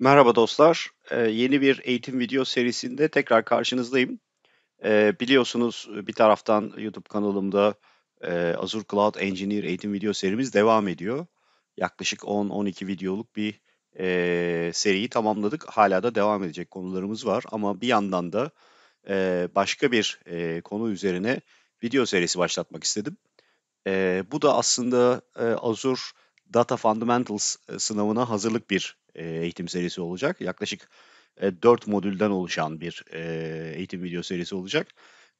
Merhaba dostlar. Ee, yeni bir eğitim video serisinde tekrar karşınızdayım. Ee, biliyorsunuz e, bir taraftan YouTube kanalımda e, Azure Cloud Engineer eğitim video serimiz devam ediyor. Yaklaşık 10-12 videoluk bir e, seriyi tamamladık. Hala da devam edecek konularımız var ama bir yandan da e, başka bir e, konu üzerine video serisi başlatmak istedim. E, bu da aslında e, Azure Data Fundamentals e, sınavına hazırlık bir e, eğitim serisi olacak. Yaklaşık 4 e, modülden oluşan bir eğitim video serisi olacak.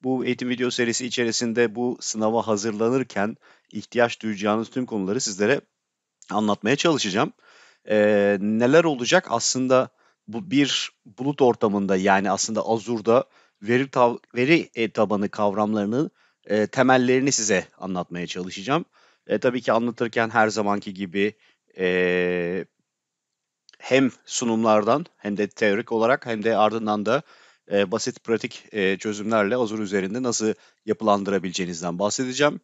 Bu eğitim video serisi içerisinde bu sınava hazırlanırken ihtiyaç duyacağınız tüm konuları sizlere anlatmaya çalışacağım. Ee, neler olacak? Aslında bu bir bulut ortamında yani aslında Azure'da veri, tav- veri tabanı kavramlarının e, temellerini size anlatmaya çalışacağım. E, tabii ki anlatırken her zamanki gibi e, hem sunumlardan hem de teorik olarak hem de ardından da e, basit pratik e, çözümlerle Azure üzerinde nasıl yapılandırabileceğinizden bahsedeceğim.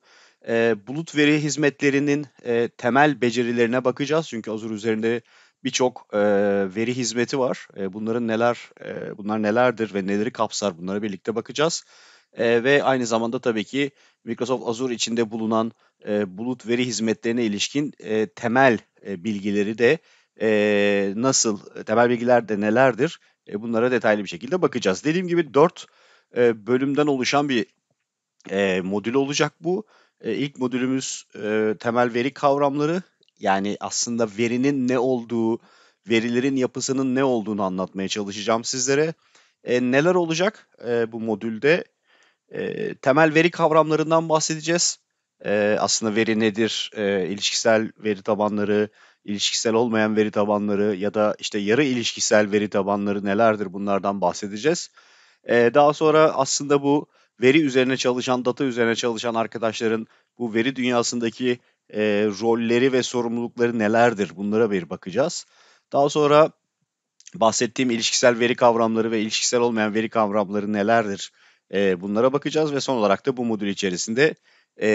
E, bulut veri hizmetlerinin e, temel becerilerine bakacağız çünkü Azure üzerinde birçok e, veri hizmeti var. E, bunların neler, e, bunlar nelerdir ve neleri kapsar bunlara birlikte bakacağız e, ve aynı zamanda tabii ki Microsoft Azure içinde bulunan e, bulut veri hizmetlerine ilişkin e, temel e, bilgileri de e, nasıl, e, temel bilgiler de nelerdir e, bunlara detaylı bir şekilde bakacağız. Dediğim gibi 4 e, bölümden oluşan bir e, modül olacak bu. E, ilk modülümüz e, temel veri kavramları yani aslında verinin ne olduğu, verilerin yapısının ne olduğunu anlatmaya çalışacağım sizlere. E, neler olacak e, bu modülde? E, temel veri kavramlarından bahsedeceğiz. E, aslında veri nedir, e, ilişkisel veri tabanları, ilişkisel olmayan veri tabanları ya da işte yarı ilişkisel veri tabanları nelerdir bunlardan bahsedeceğiz. E, daha sonra aslında bu veri üzerine çalışan, data üzerine çalışan arkadaşların bu veri dünyasındaki e, rolleri ve sorumlulukları nelerdir bunlara bir bakacağız. Daha sonra bahsettiğim ilişkisel veri kavramları ve ilişkisel olmayan veri kavramları nelerdir? E, bunlara bakacağız ve son olarak da bu modül içerisinde e,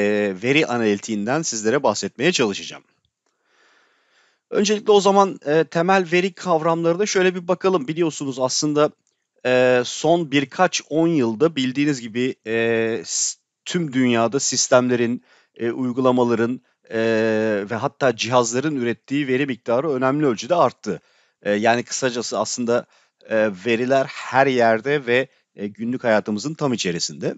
veri analitiğinden sizlere bahsetmeye çalışacağım. Öncelikle o zaman e, temel veri kavramlarına şöyle bir bakalım. Biliyorsunuz aslında e, son birkaç on yılda bildiğiniz gibi e, tüm dünyada sistemlerin, e, uygulamaların e, ve hatta cihazların ürettiği veri miktarı önemli ölçüde arttı. E, yani kısacası aslında e, veriler her yerde ve e, günlük hayatımızın tam içerisinde.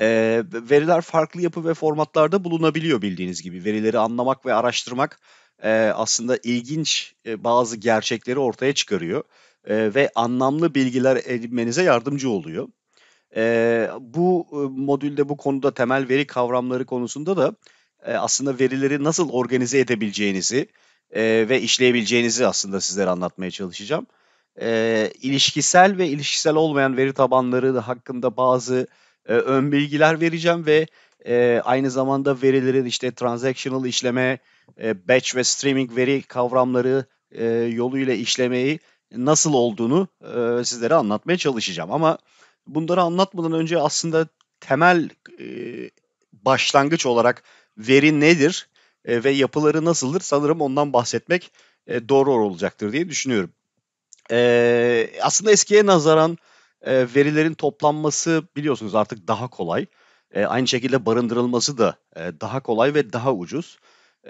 E, veriler farklı yapı ve formatlarda bulunabiliyor bildiğiniz gibi. Verileri anlamak ve araştırmak e, aslında ilginç e, bazı gerçekleri ortaya çıkarıyor e, ve anlamlı bilgiler edinmenize yardımcı oluyor. E, bu e, modülde bu konuda temel veri kavramları konusunda da e, aslında verileri nasıl organize edebileceğinizi e, ve işleyebileceğinizi aslında sizlere anlatmaya çalışacağım e, ilişkisel ve ilişkisel olmayan veri tabanları hakkında bazı e, ön bilgiler vereceğim ve e, aynı zamanda verilerin işte transactional işleme, e, batch ve streaming veri kavramları e, yoluyla işlemeyi nasıl olduğunu e, sizlere anlatmaya çalışacağım. Ama bunları anlatmadan önce aslında temel e, başlangıç olarak veri nedir e, ve yapıları nasıldır sanırım ondan bahsetmek e, doğru olacaktır diye düşünüyorum. E, aslında eskiye nazaran e, verilerin toplanması biliyorsunuz artık daha kolay. E, aynı şekilde barındırılması da e, daha kolay ve daha ucuz.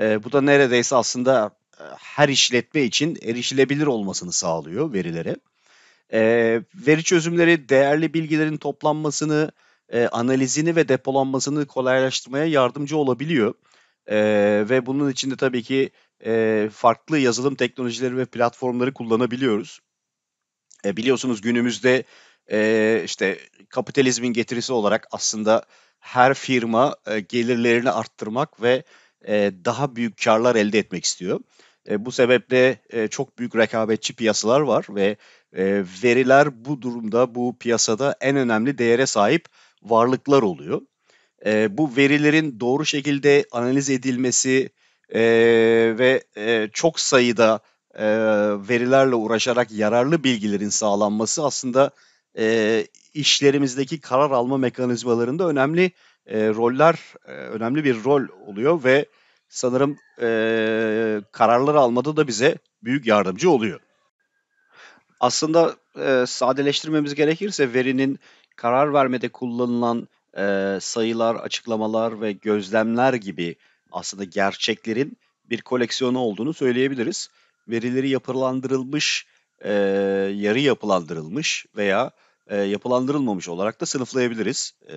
E, bu da neredeyse aslında e, her işletme için erişilebilir olmasını sağlıyor verilere. E, veri çözümleri değerli bilgilerin toplanmasını, e, analizini ve depolanmasını kolaylaştırmaya yardımcı olabiliyor. E, ve bunun için de tabii ki e, farklı yazılım teknolojileri ve platformları kullanabiliyoruz. E, biliyorsunuz günümüzde e, işte kapitalizmin getirisi olarak aslında her firma e, gelirlerini arttırmak ve e, daha büyük karlar elde etmek istiyor. E, bu sebeple e, çok büyük rekabetçi piyasalar var ve e, veriler bu durumda bu piyasada en önemli değere sahip varlıklar oluyor. E, bu verilerin doğru şekilde analiz edilmesi e, ve e, çok sayıda e, verilerle uğraşarak yararlı bilgilerin sağlanması aslında e, işlerimizdeki karar alma mekanizmalarında önemli e, roller, e, önemli bir rol oluyor ve sanırım e, kararlar almada da bize büyük yardımcı oluyor. Aslında e, sadeleştirmemiz gerekirse verinin karar vermede kullanılan e, sayılar, açıklamalar ve gözlemler gibi aslında gerçeklerin bir koleksiyonu olduğunu söyleyebiliriz verileri yapılandırılmış, e, yarı yapılandırılmış veya e, yapılandırılmamış olarak da sınıflayabiliriz. E,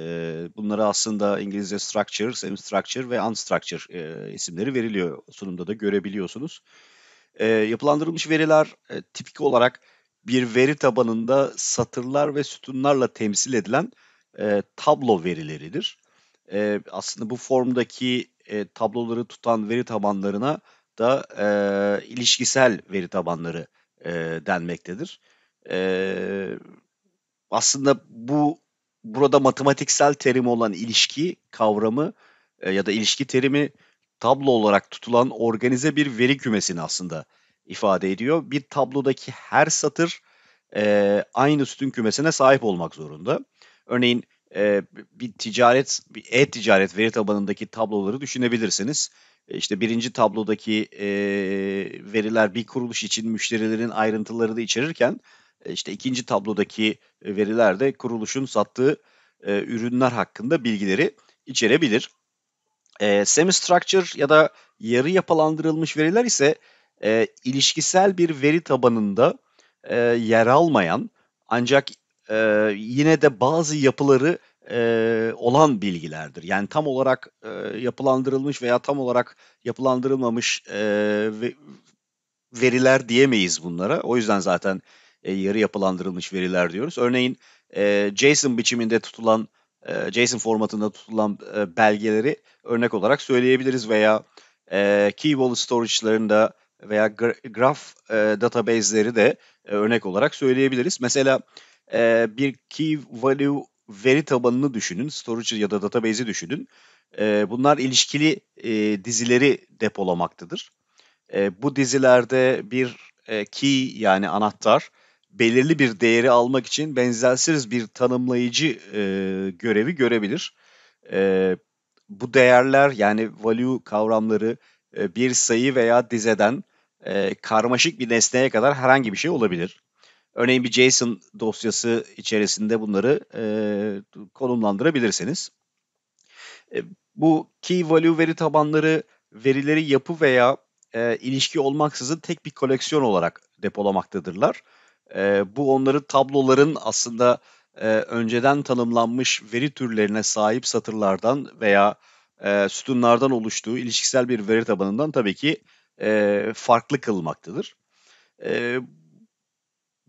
bunlara aslında İngilizce structure, semi-structure ve unstructure e, isimleri veriliyor. Sunumda da görebiliyorsunuz. E, yapılandırılmış veriler e, tipik olarak bir veri tabanında satırlar ve sütunlarla temsil edilen e, tablo verileridir. E, aslında bu formdaki e, tabloları tutan veri tabanlarına da e, ilişkisel veri tabanları e, denmektedir. E, aslında bu burada matematiksel terim olan ilişki kavramı e, ya da ilişki terimi tablo olarak tutulan organize bir veri kümesini aslında ifade ediyor. Bir tablodaki her satır e, aynı sütun kümesine sahip olmak zorunda. Örneğin e, bir ticaret, bir e-ticaret veri tabanındaki tabloları düşünebilirsiniz. E, işte birinci tablodaki e, veriler bir kuruluş için müşterilerin ayrıntıları da içerirken e, işte ikinci tablodaki veriler de kuruluşun sattığı e, ürünler hakkında bilgileri içerebilir. E, semi-structure ya da yarı yapılandırılmış veriler ise e, ilişkisel bir veri tabanında e, yer almayan ancak e, yine de bazı yapıları e, olan bilgilerdir. Yani tam olarak e, yapılandırılmış veya tam olarak yapılandırılmamış e, veriler diyemeyiz bunlara. O yüzden zaten e, yarı yapılandırılmış veriler diyoruz. Örneğin e, JSON biçiminde tutulan, e, JSON formatında tutulan e, belgeleri örnek olarak söyleyebiliriz veya e, key value storage'larında veya graph e, database'leri de e, örnek olarak söyleyebiliriz. Mesela e, bir key value veri tabanını düşünün, storage ya da database'i düşünün. E, bunlar ilişkili e, dizileri depolamaktadır. E, bu dizilerde bir e, key yani anahtar belirli bir değeri almak için benzersiz bir tanımlayıcı e, görevi görebilir. E, bu değerler yani value kavramları e, bir sayı veya dizeden e, karmaşık bir nesneye kadar herhangi bir şey olabilir. Örneğin bir JSON dosyası içerisinde bunları e, konumlandırabilirsiniz. E, bu key value veri tabanları verileri yapı veya e, ilişki olmaksızın tek bir koleksiyon olarak depolamaktadırlar. E, bu onları tabloların aslında e, önceden tanımlanmış veri türlerine sahip satırlardan veya e, sütunlardan oluştuğu ilişkisel bir veri tabanından tabii ki e, farklı kılmaktadır. E,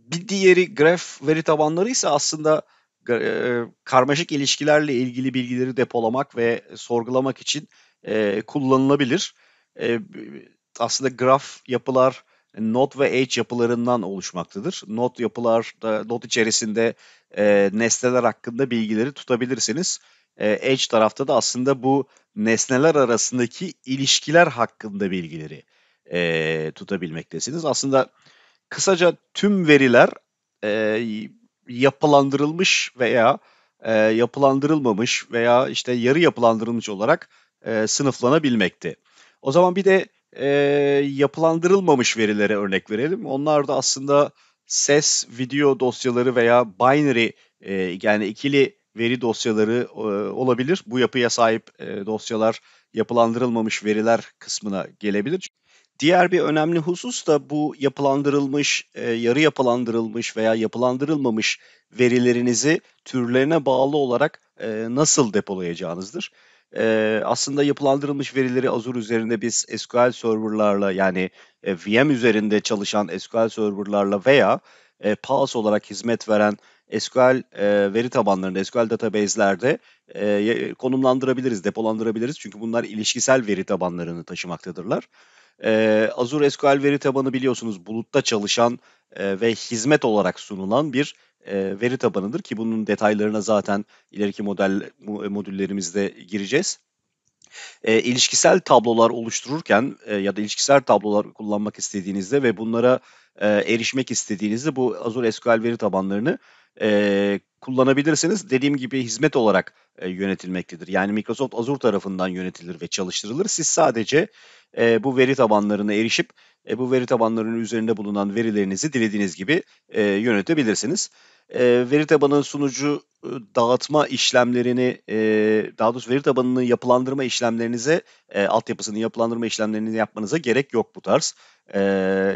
bir diğeri graf veri tabanları ise aslında e, e, karmaşık ilişkilerle ilgili bilgileri depolamak ve sorgulamak için e, kullanılabilir. aslında graf yapılar Node ve Edge yapılarından oluşmaktadır. Node yapılar, da Node içerisinde nesneler hakkında bilgileri tutabilirsiniz. Edge tarafta da aslında bu nesneler arasındaki ilişkiler hakkında bilgileri tutabilmektesiniz. Aslında kısaca tüm veriler e, yapılandırılmış veya e, yapılandırılmamış veya işte yarı yapılandırılmış olarak e, sınıflanabilmekti. O zaman bir de e, yapılandırılmamış verilere örnek verelim. Onlar da aslında ses, video dosyaları veya binary e, yani ikili veri dosyaları e, olabilir. Bu yapıya sahip e, dosyalar yapılandırılmamış veriler kısmına gelebilir. Diğer bir önemli husus da bu yapılandırılmış, e, yarı yapılandırılmış veya yapılandırılmamış verilerinizi türlerine bağlı olarak e, nasıl depolayacağınızdır. E, aslında yapılandırılmış verileri Azure üzerinde biz SQL serverlarla yani VM üzerinde çalışan SQL serverlarla veya e, PaaS olarak hizmet veren SQL veri tabanlarında, SQL database'lerde e, konumlandırabiliriz, depolandırabiliriz. Çünkü bunlar ilişkisel veri tabanlarını taşımaktadırlar. E, ee, Azure SQL veri tabanı biliyorsunuz bulutta çalışan e, ve hizmet olarak sunulan bir e, veri tabanıdır ki bunun detaylarına zaten ileriki model e, modüllerimizde gireceğiz. E, ilişkisel tablolar oluştururken e, ya da ilişkisel tablolar kullanmak istediğinizde ve bunlara e, erişmek istediğinizde bu Azure SQL veri tabanlarını e, kullanabilirsiniz. Dediğim gibi hizmet olarak e, yönetilmektedir. Yani Microsoft Azure tarafından yönetilir ve çalıştırılır. Siz sadece e, bu veri tabanlarına erişip e, bu veri tabanlarının üzerinde bulunan verilerinizi dilediğiniz gibi e, yönetebilirsiniz. E, veri tabanının sunucu e, dağıtma işlemlerini, e, daha doğrusu veri tabanını yapılandırma işlemlerinize, e, altyapısını yapılandırma işlemlerini yapmanıza gerek yok bu tarz e,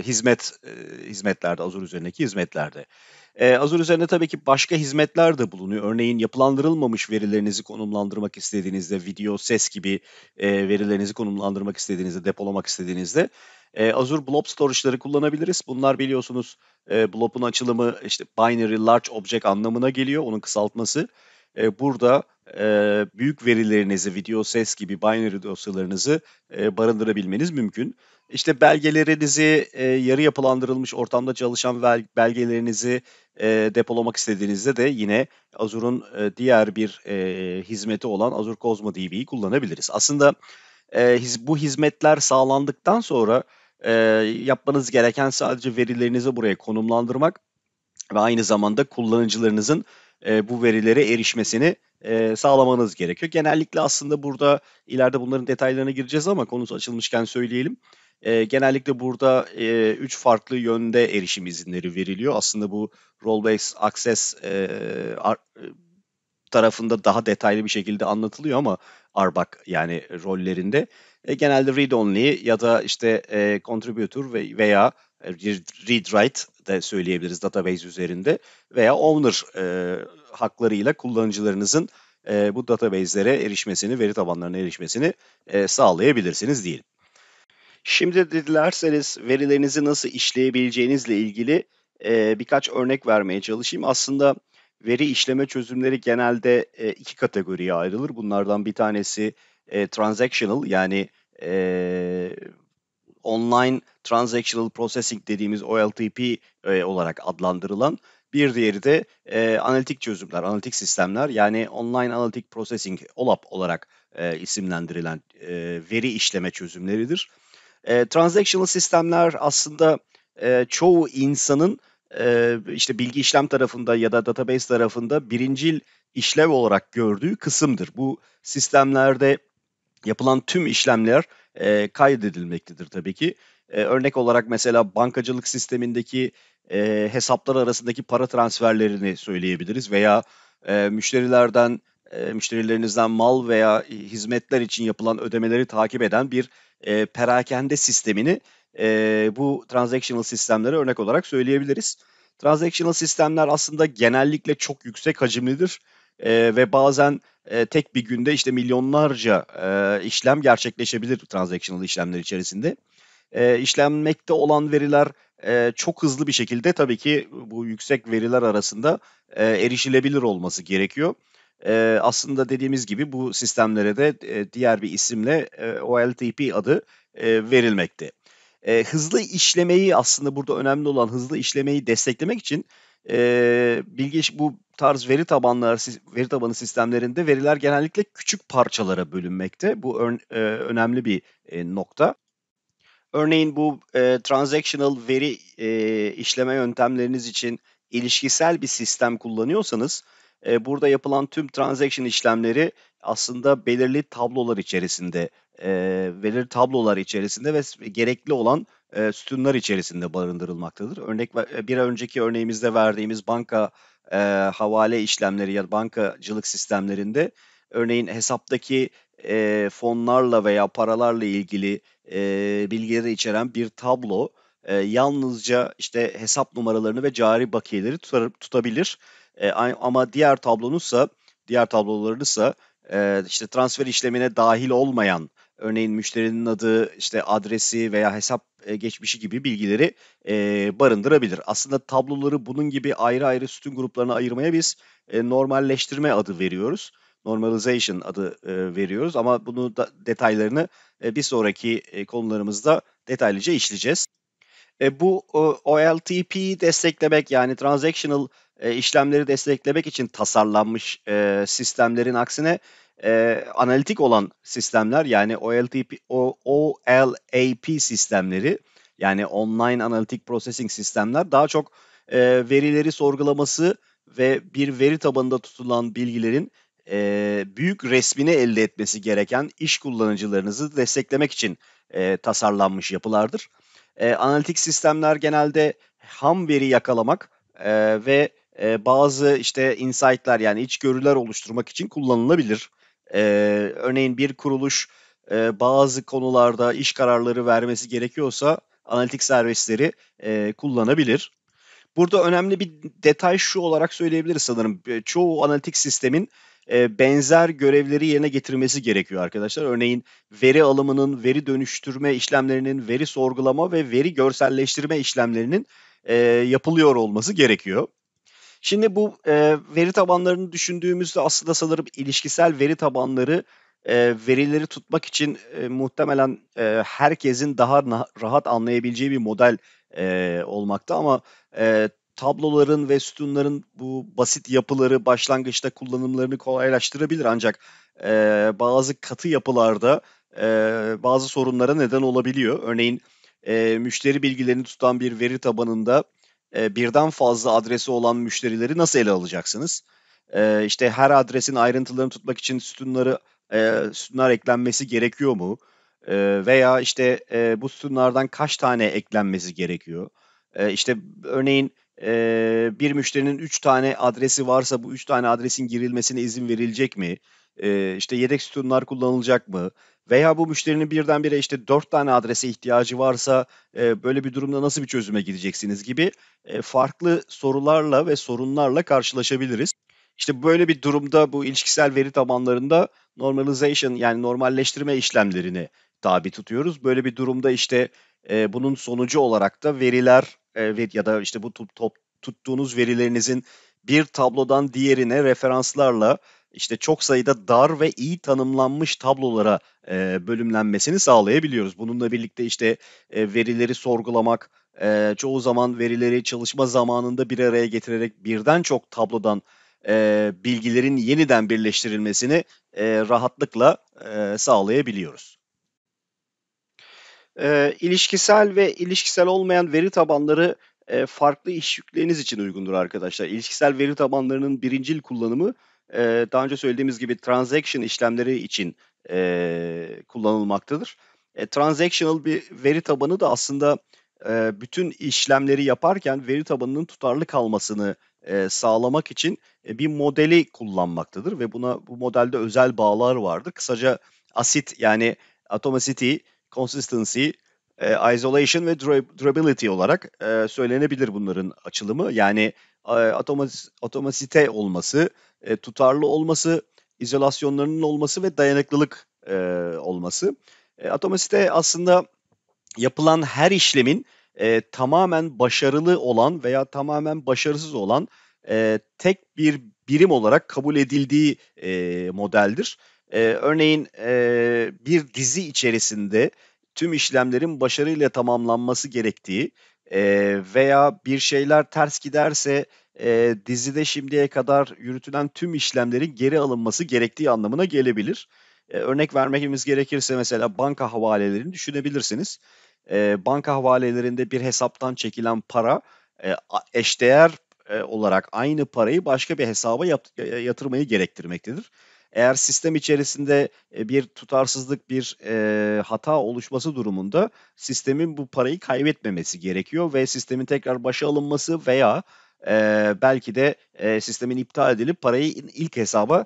hizmet e, hizmetlerde, Azure üzerindeki hizmetlerde. E, Azure üzerinde tabii ki başka hizmetler de bulunuyor. Örneğin yapılandırılmamış verilerinizi konumlandırmak istediğinizde, video, ses gibi e, verilerinizi konumlandırmak istediğinizde, depolamak istediğinizde e, Azure Blob Storage'ları kullanabiliriz. Bunlar biliyorsunuz e, Blob'un açılımı işte Binary Large Object anlamına geliyor, onun kısaltması. E, burada e, büyük verilerinizi, video, ses gibi binary dosyalarınızı e, barındırabilmeniz mümkün. İşte belgelerinizi e, yarı yapılandırılmış ortamda çalışan belgelerinizi e, depolamak istediğinizde de yine Azure'un e, diğer bir e, hizmeti olan Azure Cosmo DB'yi kullanabiliriz. Aslında e, his, bu hizmetler sağlandıktan sonra e, yapmanız gereken sadece verilerinizi buraya konumlandırmak ve aynı zamanda kullanıcılarınızın e, bu verilere erişmesini e, sağlamanız gerekiyor. Genellikle aslında burada ileride bunların detaylarına gireceğiz ama konusu açılmışken söyleyelim. E, genellikle burada e, üç farklı yönde erişim izinleri veriliyor. Aslında bu role-based access e, ar, e, tarafında daha detaylı bir şekilde anlatılıyor ama RBAC yani rollerinde e, genelde read-only ya da işte e, contributor ve, veya e, read-write de söyleyebiliriz database üzerinde veya owner e, haklarıyla kullanıcılarınızın e, bu database'lere erişmesini, veri tabanlarına erişmesini e, sağlayabilirsiniz diyelim. Şimdi dilerseniz verilerinizi nasıl işleyebileceğinizle ilgili e, birkaç örnek vermeye çalışayım. Aslında veri işleme çözümleri genelde e, iki kategoriye ayrılır. Bunlardan bir tanesi e, transactional yani e, online transactional processing dediğimiz OLTP e, olarak adlandırılan. Bir diğeri de e, analitik çözümler, analitik sistemler yani online analitik processing OLAP olarak e, isimlendirilen e, veri işleme çözümleridir. E, transactional sistemler aslında e, çoğu insanın e, işte bilgi işlem tarafında ya da database tarafında birincil işlev olarak gördüğü kısımdır. Bu sistemlerde yapılan tüm işlemler e, kaydedilmektedir tabii ki. E, örnek olarak mesela bankacılık sistemindeki e, hesaplar arasındaki para transferlerini söyleyebiliriz veya e, müşterilerden e, müşterilerinizden mal veya e, hizmetler için yapılan ödemeleri takip eden bir e, perakende sistemini e, bu transactional sistemlere örnek olarak söyleyebiliriz. Transactional sistemler aslında genellikle çok yüksek hacimlidir e, ve bazen e, tek bir günde işte milyonlarca e, işlem gerçekleşebilir transactional işlemler içerisinde. E, işlenmekte olan veriler e, çok hızlı bir şekilde tabii ki bu yüksek veriler arasında e, erişilebilir olması gerekiyor. E, aslında dediğimiz gibi bu sistemlere de e, diğer bir isimle e, OLTP adı e, verilmekte. E, hızlı işlemeyi aslında burada önemli olan hızlı işlemeyi desteklemek için e, bilgi bu tarz veri tabanlar veri tabanı sistemlerinde veriler genellikle küçük parçalara bölünmekte. Bu ön, e, önemli bir e, nokta. Örneğin bu e, transactional veri e, işleme yöntemleriniz için ilişkisel bir sistem kullanıyorsanız e, burada yapılan tüm transaction işlemleri aslında belirli tablolar içerisinde e, belirli tablolar içerisinde ve gerekli olan e, sütunlar içerisinde barındırılmaktadır. Örnek e, bir önceki örneğimizde verdiğimiz banka e, havale işlemleri ya da bankacılık sistemlerinde örneğin hesaptaki e, fonlarla veya paralarla ilgili e, bilgileri içeren bir tablo e, yalnızca işte hesap numaralarını ve cari bakiyeleri tutar, tutabilir e, ama diğer tablonuzsa, diğer tablolarınızsa e, işte transfer işlemine dahil olmayan örneğin müşterinin adı, işte adresi veya hesap e, geçmişi gibi bilgileri e, barındırabilir. Aslında tabloları bunun gibi ayrı ayrı sütun gruplarına ayırmaya biz e, normalleştirme adı veriyoruz. Normalization adı e, veriyoruz ama bunu da detaylarını e, bir sonraki e, konularımızda detaylıca işleyeceğiz. E, bu e, OLTP'yi desteklemek yani transactional e, işlemleri desteklemek için tasarlanmış e, sistemlerin aksine e, analitik olan sistemler yani OLTP, o, OLAP sistemleri yani online analitik processing sistemler daha çok e, verileri sorgulaması ve bir veri tabanında tutulan bilgilerin e, büyük resmini elde etmesi gereken iş kullanıcılarınızı desteklemek için e, tasarlanmış yapılardır. E, analitik sistemler genelde ham veri yakalamak e, ve e, bazı işte insight'lar yani içgörüler oluşturmak için kullanılabilir. E, örneğin bir kuruluş e, bazı konularda iş kararları vermesi gerekiyorsa analitik servisleri e, kullanabilir. Burada önemli bir detay şu olarak söyleyebiliriz sanırım. E, çoğu analitik sistemin e, benzer görevleri yerine getirmesi gerekiyor arkadaşlar. Örneğin veri alımının, veri dönüştürme işlemlerinin, veri sorgulama ve veri görselleştirme işlemlerinin e, yapılıyor olması gerekiyor. Şimdi bu e, veri tabanlarını düşündüğümüzde aslında sanırım ilişkisel veri tabanları verileri tutmak için muhtemelen herkesin daha rahat anlayabileceği bir model olmakta ama tabloların ve sütunların bu basit yapıları başlangıçta kullanımlarını kolaylaştırabilir ancak e, bazı katı yapılarda e, bazı sorunlara neden olabiliyor. Örneğin e, müşteri bilgilerini tutan bir veri tabanında e, birden fazla adresi olan müşterileri nasıl ele alacaksınız? E, işte her adresin ayrıntılarını tutmak için sütunları e, sütunlar eklenmesi gerekiyor mu? E, veya işte e, bu sütunlardan kaç tane eklenmesi gerekiyor? E, işte örneğin e, bir müşterinin 3 tane adresi varsa bu 3 tane adresin girilmesine izin verilecek mi? E, işte yedek sütunlar kullanılacak mı? Veya bu müşterinin birdenbire işte 4 tane adrese ihtiyacı varsa e, böyle bir durumda nasıl bir çözüme gideceksiniz gibi e, farklı sorularla ve sorunlarla karşılaşabiliriz. İşte böyle bir durumda bu ilişkisel veri tabanlarında normalization yani normalleştirme işlemlerini tabi tutuyoruz. Böyle bir durumda işte e, bunun sonucu olarak da veriler e, ya da işte bu top, top, tuttuğunuz verilerinizin bir tablodan diğerine referanslarla işte çok sayıda dar ve iyi tanımlanmış tablolara e, bölümlenmesini sağlayabiliyoruz. Bununla birlikte işte e, verileri sorgulamak, e, çoğu zaman verileri çalışma zamanında bir araya getirerek birden çok tablodan e, bilgilerin yeniden birleştirilmesini e, rahatlıkla e, sağlayabiliyoruz e, ilişkisel ve ilişkisel olmayan veri tabanları e, farklı iş yükleriniz için uygundur arkadaşlar. İlişkisel veri tabanlarının birincil kullanımı e, daha önce söylediğimiz gibi transaction işlemleri için e, kullanılmaktadır. E, transactional bir veri tabanı da aslında e, bütün işlemleri yaparken veri tabanının tutarlı kalmasını e, sağlamak için e, bir modeli kullanmaktadır ve buna bu modelde özel bağlar vardır. Kısaca ACID yani Atomicity consistency, e, isolation ve durability olarak e, söylenebilir bunların açılımı. Yani e, otomasite olması, e, tutarlı olması, izolasyonlarının olması ve dayanıklılık e, olması. E, otomasite aslında yapılan her işlemin e, tamamen başarılı olan veya tamamen başarısız olan e, tek bir birim olarak kabul edildiği e, modeldir. E, örneğin e, bir dizi içerisinde tüm işlemlerin başarıyla tamamlanması gerektiği e, veya bir şeyler ters giderse e, dizide şimdiye kadar yürütülen tüm işlemlerin geri alınması gerektiği anlamına gelebilir. E, örnek vermemiz gerekirse mesela banka havalelerini düşünebilirsiniz. E, banka havalelerinde bir hesaptan çekilen para e, eşdeğer e, olarak aynı parayı başka bir hesaba yat, yatırmayı gerektirmektedir. Eğer sistem içerisinde e, bir tutarsızlık, bir e, hata oluşması durumunda sistemin bu parayı kaybetmemesi gerekiyor ve sistemin tekrar başa alınması veya e, belki de sistemin iptal edilip parayı ilk hesaba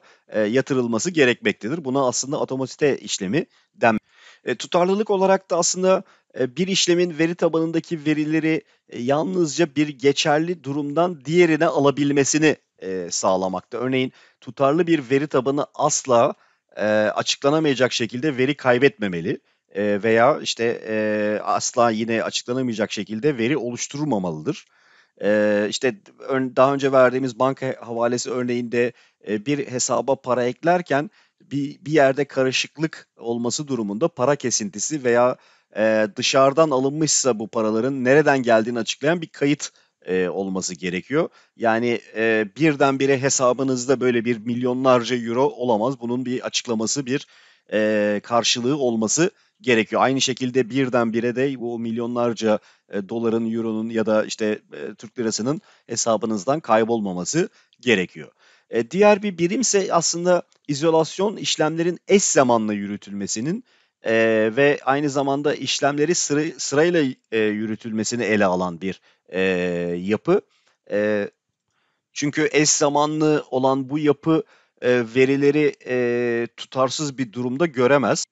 yatırılması gerekmektedir. Buna aslında otomasite işlemi denmektedir. tutarlılık olarak da aslında bir işlemin veri tabanındaki verileri yalnızca bir geçerli durumdan diğerine alabilmesini e, sağlamakta. Örneğin tutarlı bir veri tabanı asla e, açıklanamayacak şekilde veri kaybetmemeli e, veya işte e, asla yine açıklanamayacak şekilde veri oluşturulmamalıdır. E, işte ön, daha önce verdiğimiz banka havalesi örneğinde e, bir hesaba para eklerken bir, bir yerde karışıklık olması durumunda para kesintisi veya e, dışarıdan alınmışsa bu paraların nereden geldiğini açıklayan bir kayıt e, olması gerekiyor. Yani e, birdenbire hesabınızda böyle bir milyonlarca euro olamaz. Bunun bir açıklaması, bir e, karşılığı olması gerekiyor. Aynı şekilde birdenbire de bu milyonlarca e, doların, euronun ya da işte e, Türk lirasının hesabınızdan kaybolmaması gerekiyor. E, diğer bir birim ise aslında izolasyon işlemlerin eş zamanla yürütülmesinin e, ve aynı zamanda işlemleri sıra, sırayla e, yürütülmesini ele alan bir e, yapı. E, çünkü eş zamanlı olan bu yapı e, verileri e, tutarsız bir durumda göremez.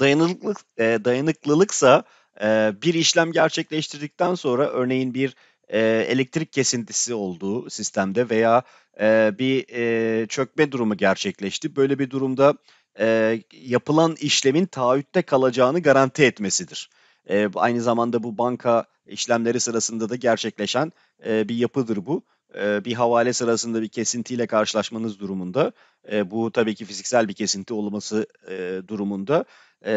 Dayanıklılık e, dayanıklılıksa e, bir işlem gerçekleştirdikten sonra örneğin bir e, elektrik kesintisi olduğu sistemde veya e, bir e, çökme durumu gerçekleşti. Böyle bir durumda e, yapılan işlemin taahhütte kalacağını garanti etmesidir. E, aynı zamanda bu banka işlemleri sırasında da gerçekleşen e, bir yapıdır bu. E, bir havale sırasında bir kesintiyle karşılaşmanız durumunda, e, bu tabii ki fiziksel bir kesinti olması e, durumunda e,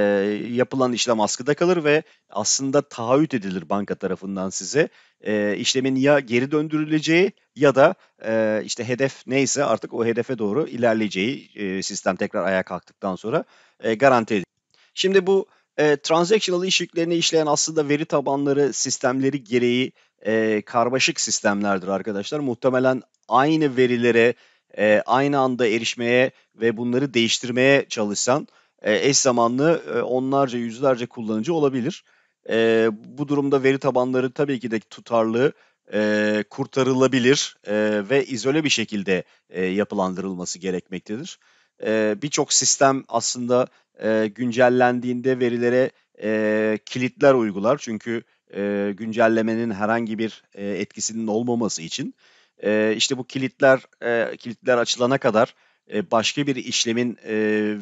yapılan işlem askıda kalır ve aslında taahhüt edilir banka tarafından size. E, işlemin ya geri döndürüleceği ya da e, işte hedef neyse artık o hedefe doğru ilerleyeceği e, sistem tekrar ayağa kalktıktan sonra e, garanti edilir. Şimdi bu e, transactional iş işleyen aslında veri tabanları sistemleri gereği e, karmaşık sistemlerdir arkadaşlar. Muhtemelen aynı verilere e, aynı anda erişmeye ve bunları değiştirmeye çalışan e, eş zamanlı e, onlarca yüzlerce kullanıcı olabilir. E, bu durumda veri tabanları tabii ki de tutarlı e, kurtarılabilir e, ve izole bir şekilde e, yapılandırılması gerekmektedir. E, Birçok sistem aslında e, güncellendiğinde verilere e, kilitler uygular. Çünkü e, güncellemenin herhangi bir e, etkisinin olmaması için. E, işte bu kilitler e, kilitler açılana kadar e, başka bir işlemin e,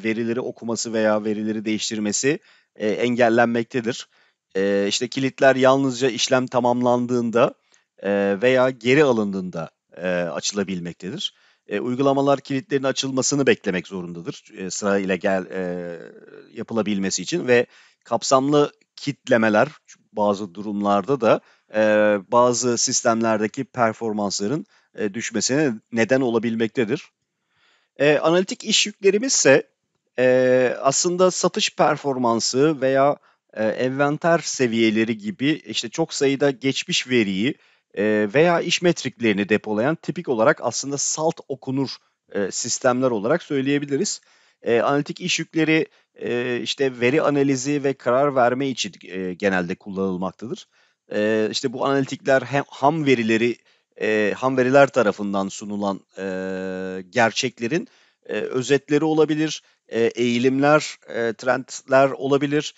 verileri okuması veya verileri değiştirmesi e, engellenmektedir. E, işte kilitler yalnızca işlem tamamlandığında e, veya geri alındığında e, açılabilmektedir e, uygulamalar kilitlerinin açılmasını beklemek zorundadır. E, sırayla gel e, yapılabilmesi için ve kapsamlı kitlemeler bazı durumlarda da e, bazı sistemlerdeki performansların e, düşmesine neden olabilmektedir. E, analitik iş yüklerimiz ise e, aslında satış performansı veya e, envanter seviyeleri gibi işte çok sayıda geçmiş veriyi veya iş metriklerini depolayan tipik olarak aslında salt okunur sistemler olarak söyleyebiliriz. analitik iş yükleri işte veri analizi ve karar verme için genelde kullanılmaktadır. İşte bu analitikler hem ham verileri ham veriler tarafından sunulan gerçeklerin özetleri olabilir, eğilimler, trendler olabilir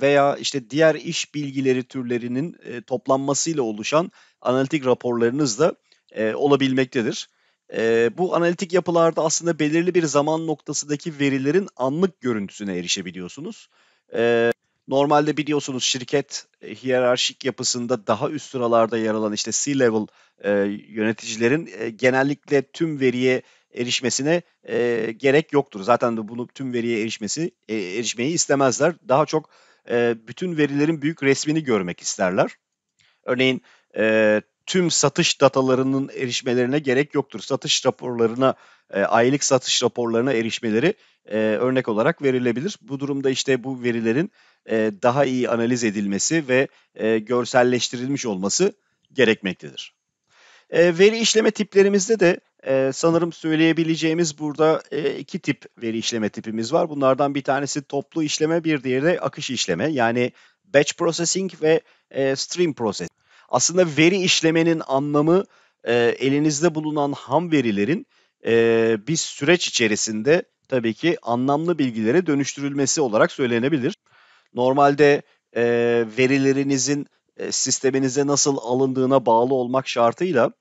veya işte diğer iş bilgileri türlerinin toplanmasıyla oluşan analitik raporlarınız da e, olabilmektedir. E, bu analitik yapılarda aslında belirli bir zaman noktasındaki verilerin anlık görüntüsüne erişebiliyorsunuz. E, normalde biliyorsunuz şirket e, hiyerarşik yapısında daha üst sıralarda yer alan işte C-level e, yöneticilerin e, genellikle tüm veriye erişmesine e, gerek yoktur. Zaten de bunu tüm veriye erişmesi e, erişmeyi istemezler. Daha çok e, bütün verilerin büyük resmini görmek isterler. Örneğin e, tüm satış datalarının erişmelerine gerek yoktur. Satış raporlarına, e, aylık satış raporlarına erişmeleri e, örnek olarak verilebilir. Bu durumda işte bu verilerin e, daha iyi analiz edilmesi ve e, görselleştirilmiş olması gerekmektedir. E, veri işleme tiplerimizde de e, sanırım söyleyebileceğimiz burada e, iki tip veri işleme tipimiz var. Bunlardan bir tanesi toplu işleme, bir diğeri de akış işleme. Yani batch processing ve e, stream processing aslında veri işlemenin anlamı e, elinizde bulunan ham verilerin e, bir süreç içerisinde tabii ki anlamlı bilgilere dönüştürülmesi olarak söylenebilir. Normalde e, verilerinizin e, sisteminize nasıl alındığına bağlı olmak şartıyla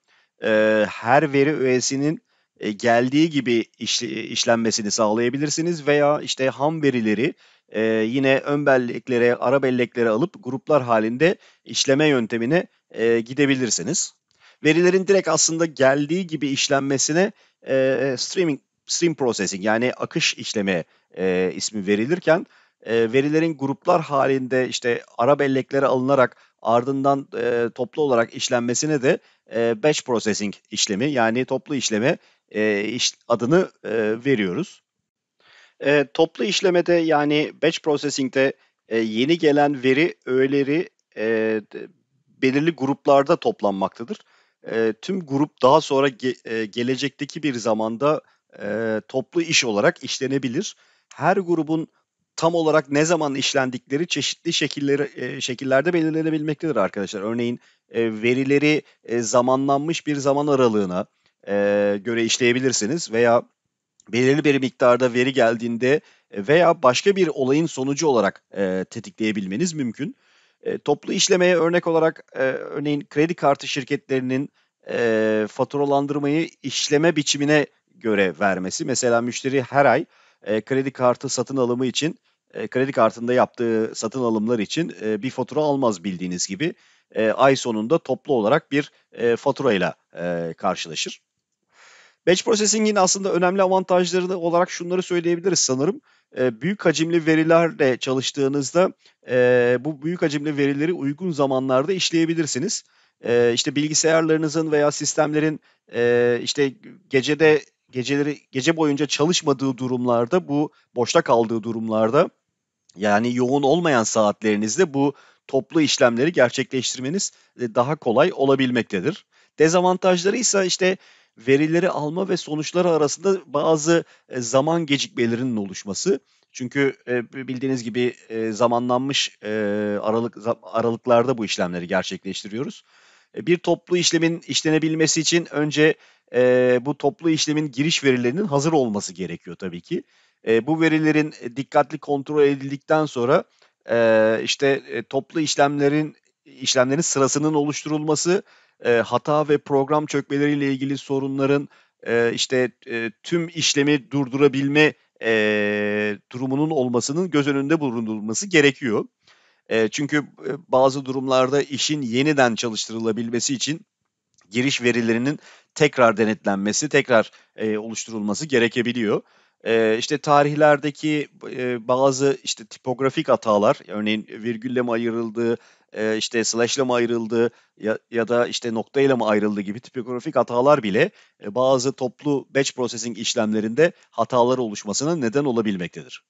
e, her veri öğesinin e, geldiği gibi işle, işlenmesini sağlayabilirsiniz veya işte ham verileri e, yine ön belleklere, ara belleklere alıp gruplar halinde işleme yöntemine e, gidebilirsiniz. Verilerin direkt aslında geldiği gibi işlenmesine e, streaming stream processing yani akış işleme e, ismi verilirken e, verilerin gruplar halinde işte ara belleklere alınarak ardından e, toplu olarak işlenmesine de e, batch processing işlemi yani toplu işleme e, iş, adını e, veriyoruz. E, toplu işlemede yani batch processing'de e, yeni gelen veri öğeleri e, belirli gruplarda toplanmaktadır. E, tüm grup daha sonra ge- e, gelecekteki bir zamanda e, toplu iş olarak işlenebilir. Her grubun tam olarak ne zaman işlendikleri çeşitli şekilleri e, şekillerde belirlenebilmektedir arkadaşlar. Örneğin e, verileri e, zamanlanmış bir zaman aralığına e, göre işleyebilirsiniz veya belirli bir miktarda veri geldiğinde e, veya başka bir olayın sonucu olarak e, tetikleyebilmeniz mümkün. E, toplu işlemeye örnek olarak e, örneğin kredi kartı şirketlerinin e, faturalandırmayı işleme biçimine göre vermesi. Mesela müşteri her ay e, kredi kartı satın alımı için e, kredi kartında yaptığı satın alımlar için e, bir fatura almaz bildiğiniz gibi. E, ay sonunda toplu olarak bir e, faturayla e, karşılaşır. Batch Processing'in aslında önemli avantajları olarak şunları söyleyebiliriz sanırım. E, büyük hacimli verilerle çalıştığınızda e, bu büyük hacimli verileri uygun zamanlarda işleyebilirsiniz. E, işte bilgisayarlarınızın veya sistemlerin e, işte gecede geceleri gece boyunca çalışmadığı durumlarda bu boşta kaldığı durumlarda yani yoğun olmayan saatlerinizde bu toplu işlemleri gerçekleştirmeniz e, daha kolay olabilmektedir. Dezavantajları ise işte verileri alma ve sonuçları arasında bazı e, zaman gecikmelerinin oluşması. Çünkü e, bildiğiniz gibi e, zamanlanmış aralık aralıklarda bu işlemleri gerçekleştiriyoruz. Bir toplu işlemin işlenebilmesi için önce bu toplu işlemin giriş verilerinin hazır olması gerekiyor tabii ki. Bu verilerin dikkatli kontrol edildikten sonra işte toplu işlemlerin işlemlerin sırasının oluşturulması e, hata ve program çökmeleriyle ilgili sorunların e, işte e, tüm işlemi durdurabilme e, durumunun olmasının göz önünde bulundurulması gerekiyor. E, çünkü e, bazı durumlarda işin yeniden çalıştırılabilmesi için giriş verilerinin tekrar denetlenmesi, tekrar e, oluşturulması gerekebiliyor. E, işte tarihlerdeki e, bazı işte tipografik hatalar, örneğin virgülle mi ayrıldığı, e, işte slash ile mi ayrıldı ya, ya da işte nokta ile mi ayrıldı gibi tipografik hatalar bile e, bazı toplu batch processing işlemlerinde hatalar oluşmasına neden olabilmektedir.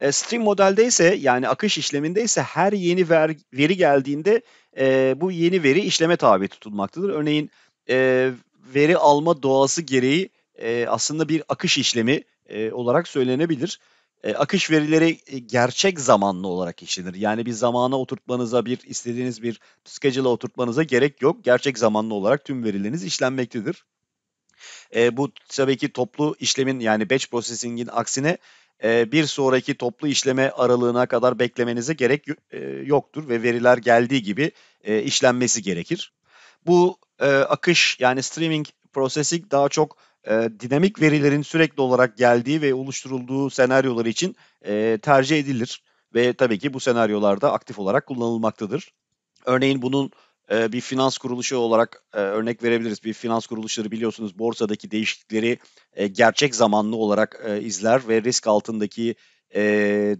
E, string modelde ise yani akış işleminde ise her yeni ver, veri geldiğinde e, bu yeni veri işleme tabi tutulmaktadır. Örneğin e, veri alma doğası gereği e, aslında bir akış işlemi e, olarak söylenebilir. E, akış verileri e, gerçek zamanlı olarak işlenir. Yani bir zamana oturtmanıza, bir istediğiniz bir schedule'a oturtmanıza gerek yok. Gerçek zamanlı olarak tüm verileriniz işlenmektedir. E, bu tabii ki toplu işlemin yani batch processing'in aksine e, bir sonraki toplu işleme aralığına kadar beklemenize gerek e, yoktur ve veriler geldiği gibi e, işlenmesi gerekir. Bu e, akış yani streaming processing daha çok e, dinamik verilerin sürekli olarak geldiği ve oluşturulduğu senaryolar için e, tercih edilir. Ve tabii ki bu senaryolarda aktif olarak kullanılmaktadır. Örneğin bunun e, bir finans kuruluşu olarak e, örnek verebiliriz. Bir finans kuruluşları biliyorsunuz borsadaki değişiklikleri e, gerçek zamanlı olarak e, izler ve risk altındaki e,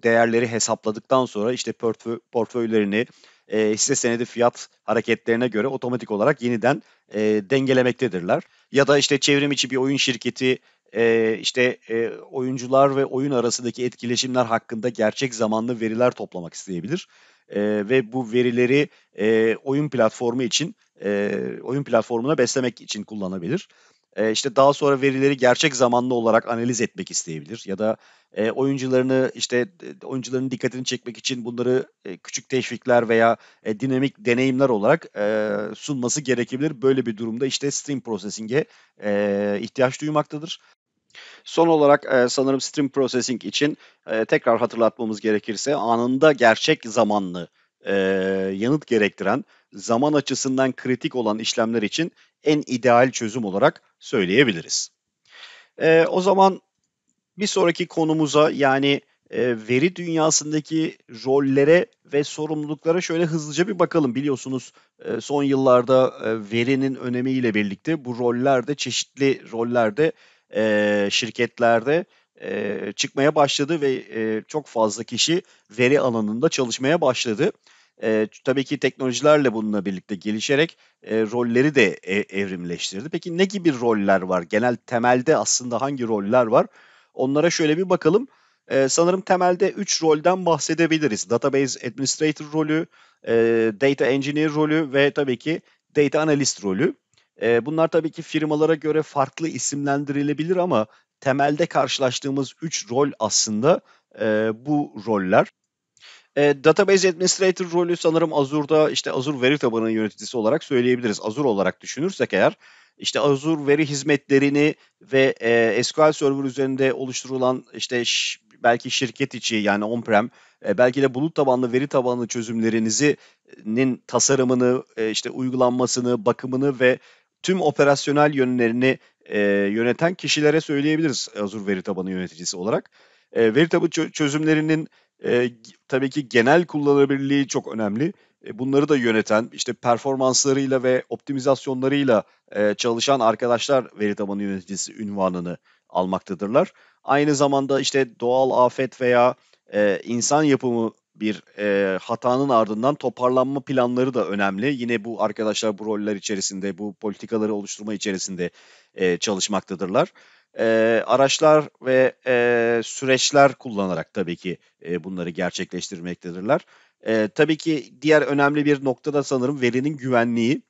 değerleri hesapladıktan sonra işte portfö portföylerini e, hisse senedi fiyat hareketlerine göre otomatik olarak yeniden e, dengelemektedirler. Ya da işte çevrim içi bir oyun şirketi e, işte e, oyuncular ve oyun arasındaki etkileşimler hakkında gerçek zamanlı veriler toplamak isteyebilir. E, ve bu verileri e, oyun platformu için e, oyun platformuna beslemek için kullanabilir e, işte daha sonra verileri gerçek zamanlı olarak analiz etmek isteyebilir ya da e, oyuncularını işte oyuncuların dikkatini çekmek için bunları e, küçük teşvikler veya e, dinamik deneyimler olarak e, sunması gerekebilir. Böyle bir durumda işte stream processing'e e, ihtiyaç duymaktadır. Son olarak e, sanırım stream processing için e, tekrar hatırlatmamız gerekirse anında gerçek zamanlı e, yanıt gerektiren, zaman açısından kritik olan işlemler için en ideal çözüm olarak söyleyebiliriz. E, o zaman bir sonraki konumuza yani e, veri dünyasındaki rollere ve sorumluluklara şöyle hızlıca bir bakalım. Biliyorsunuz e, son yıllarda e, verinin önemiyle birlikte bu rollerde çeşitli rollerde e, şirketlerde e, çıkmaya başladı ve e, çok fazla kişi veri alanında çalışmaya başladı. E, tabii ki teknolojilerle bununla birlikte gelişerek e, rolleri de e, evrimleştirdi. Peki ne gibi roller var? Genel temelde aslında hangi roller var? Onlara şöyle bir bakalım. E, sanırım temelde 3 rolden bahsedebiliriz. Database Administrator rolü, e, Data Engineer rolü ve tabii ki Data Analyst rolü. E, bunlar tabii ki firmalara göre farklı isimlendirilebilir ama temelde karşılaştığımız 3 rol aslında e, bu roller. E, Database Administrator rolü sanırım Azure'da işte Azure veri tabanının yöneticisi olarak söyleyebiliriz. Azure olarak düşünürsek eğer işte Azure veri hizmetlerini ve e, SQL Server üzerinde oluşturulan işte belki şirket içi yani on-prem e, belki de bulut tabanlı veri tabanlı çözümlerinizin tasarımını e, işte uygulanmasını bakımını ve tüm operasyonel yönlerini e, yöneten kişilere söyleyebiliriz Azure veri tabanı yöneticisi olarak. E, veri tabanı çözümlerinin e, tabii ki genel kullanılabilirliği çok önemli. E, bunları da yöneten, işte performanslarıyla ve optimizasyonlarıyla e, çalışan arkadaşlar veri tabanı yöneticisi ünvanını almaktadırlar. Aynı zamanda işte doğal afet veya e, insan yapımı bir e, hatanın ardından toparlanma planları da önemli. Yine bu arkadaşlar bu roller içerisinde, bu politikaları oluşturma içerisinde e, çalışmaktadırlar e, araçlar ve e, süreçler kullanarak tabii ki e, bunları gerçekleştirmektedirler. E, tabii ki diğer önemli bir nokta da sanırım verinin güvenliği.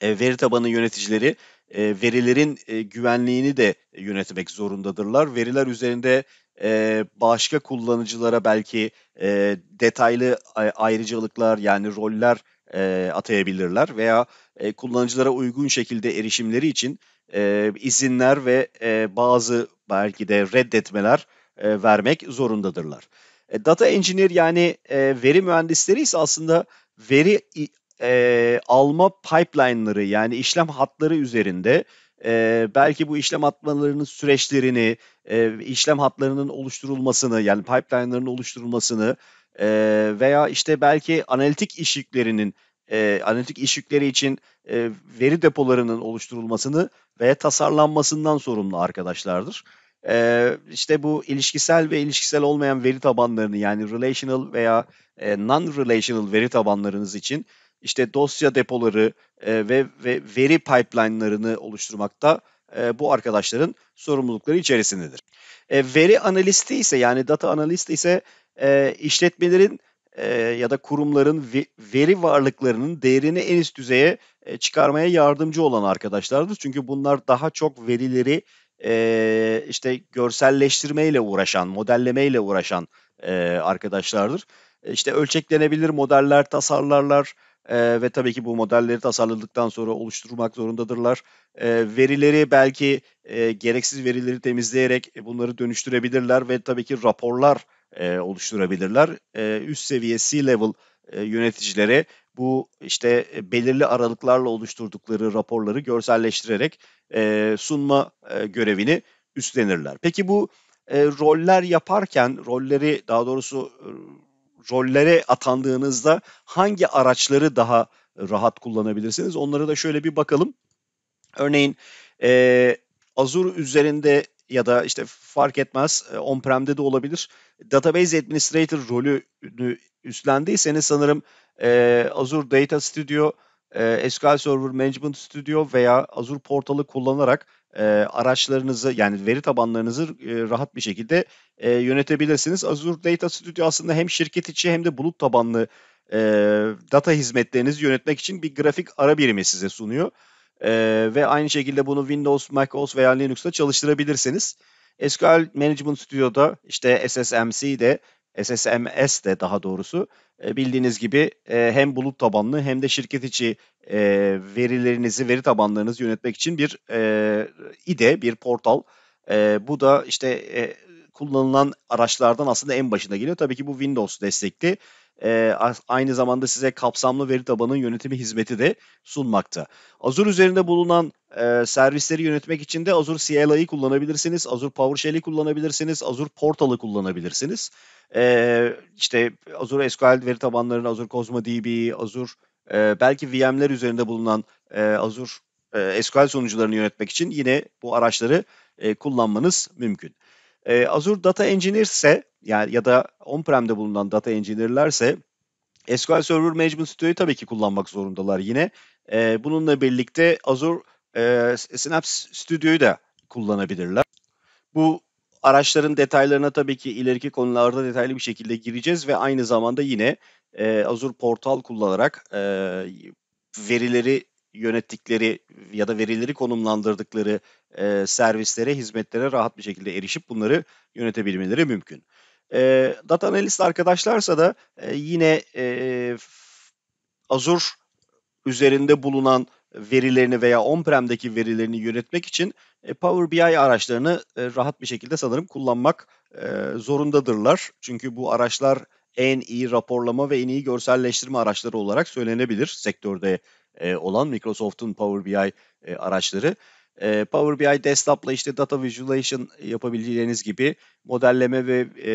E, veri tabanı yöneticileri e, verilerin e, güvenliğini de yönetmek zorundadırlar. Veriler üzerinde e, başka kullanıcılara belki e, detaylı ayrıcalıklar yani roller e, atayabilirler veya e, kullanıcılara uygun şekilde erişimleri için e, izinler ve e, bazı belki de reddetmeler e, vermek zorundadırlar. E, data engineer yani e, veri mühendisleri ise aslında veri e, alma pipeline'ları yani işlem hatları üzerinde e, belki bu işlem hatlarının süreçlerini, e, işlem hatlarının oluşturulmasını yani pipeline'ların oluşturulmasını e, veya işte belki analitik iş yüklerinin e, analitik iş yükleri için e, veri depolarının oluşturulmasını veya tasarlanmasından sorumlu arkadaşlardır. E, işte bu ilişkisel ve ilişkisel olmayan veri tabanlarını yani relational veya e, non-relational veri tabanlarınız için işte dosya depoları e, ve, ve veri pipeline'larını oluşturmakta e, bu arkadaşların sorumlulukları içerisindedir. E, veri analisti ise yani data analisti ise e, işletmelerin e, ya da kurumların veri varlıklarının değerini en üst düzeye e, çıkarmaya yardımcı olan arkadaşlardır. Çünkü bunlar daha çok verileri e, işte görselleştirmeyle uğraşan, modellemeyle uğraşan e, arkadaşlardır. E, işte ölçeklenebilir modeller tasarlarlar e, ve tabii ki bu modelleri tasarladıktan sonra oluşturmak zorundadırlar. E, verileri belki e, gereksiz verileri temizleyerek e, bunları dönüştürebilirler ve tabii ki raporlar e, oluşturabilirler. E, üst seviye C-level e, yöneticileri bu işte e, belirli aralıklarla oluşturdukları raporları görselleştirerek e, sunma e, görevini üstlenirler. Peki bu e, roller yaparken rolleri daha doğrusu e, rollere atandığınızda hangi araçları daha rahat kullanabilirsiniz? Onlara da şöyle bir bakalım. Örneğin e, Azure üzerinde ya da işte fark etmez e, on-prem'de de olabilir. Database Administrator rolünü üstlendiyseniz sanırım e, Azure Data Studio, e, SQL Server Management Studio veya Azure Portal'ı kullanarak e, araçlarınızı yani veri tabanlarınızı e, rahat bir şekilde e, yönetebilirsiniz. Azure Data Studio aslında hem şirket içi hem de bulut tabanlı e, data hizmetlerinizi yönetmek için bir grafik ara birimi size sunuyor. Ee, ve aynı şekilde bunu Windows, macOS veya Linux'ta çalıştırabilirsiniz. SQL Management Studio'da işte SSMC'de, SSMS'de daha doğrusu e, bildiğiniz gibi e, hem bulut tabanlı hem de şirket içi e, verilerinizi, veri tabanlarınızı yönetmek için bir IDE, bir portal. Bu da işte kullanılan araçlardan aslında en başında geliyor. Tabii ki bu Windows destekli e, aynı zamanda size kapsamlı veri tabanının yönetimi hizmeti de sunmakta. Azure üzerinde bulunan e, servisleri yönetmek için de Azure CLI'yi kullanabilirsiniz, Azure PowerShell'i kullanabilirsiniz, Azure Portal'ı kullanabilirsiniz. E, işte Azure SQL veri tabanlarını, Azure Cosmo DB, Azure e, belki VM'ler üzerinde bulunan e, Azure e, SQL sonucularını yönetmek için yine bu araçları e, kullanmanız mümkün. E, Azure Data Engineer ise yani ya da on-prem'de bulunan data engineer'lerse SQL Server Management Studio'yu tabii ki kullanmak zorundalar yine. E, bununla birlikte Azure e, Synapse Studio'yu da kullanabilirler. Bu araçların detaylarına tabii ki ileriki konularda detaylı bir şekilde gireceğiz ve aynı zamanda yine e, Azure Portal kullanarak e, verileri yönettikleri ya da verileri konumlandırdıkları e, servislere, hizmetlere rahat bir şekilde erişip bunları yönetebilmeleri mümkün. E, data analist arkadaşlarsa da e, yine e, Azure üzerinde bulunan verilerini veya on-prem'deki verilerini yönetmek için e, Power BI araçlarını e, rahat bir şekilde sanırım kullanmak e, zorundadırlar. Çünkü bu araçlar en iyi raporlama ve en iyi görselleştirme araçları olarak söylenebilir sektörde e, olan Microsoft'un Power BI e, araçları. E, Power BI Desktop'la işte data visualization yapabileceğiniz gibi modelleme ve e,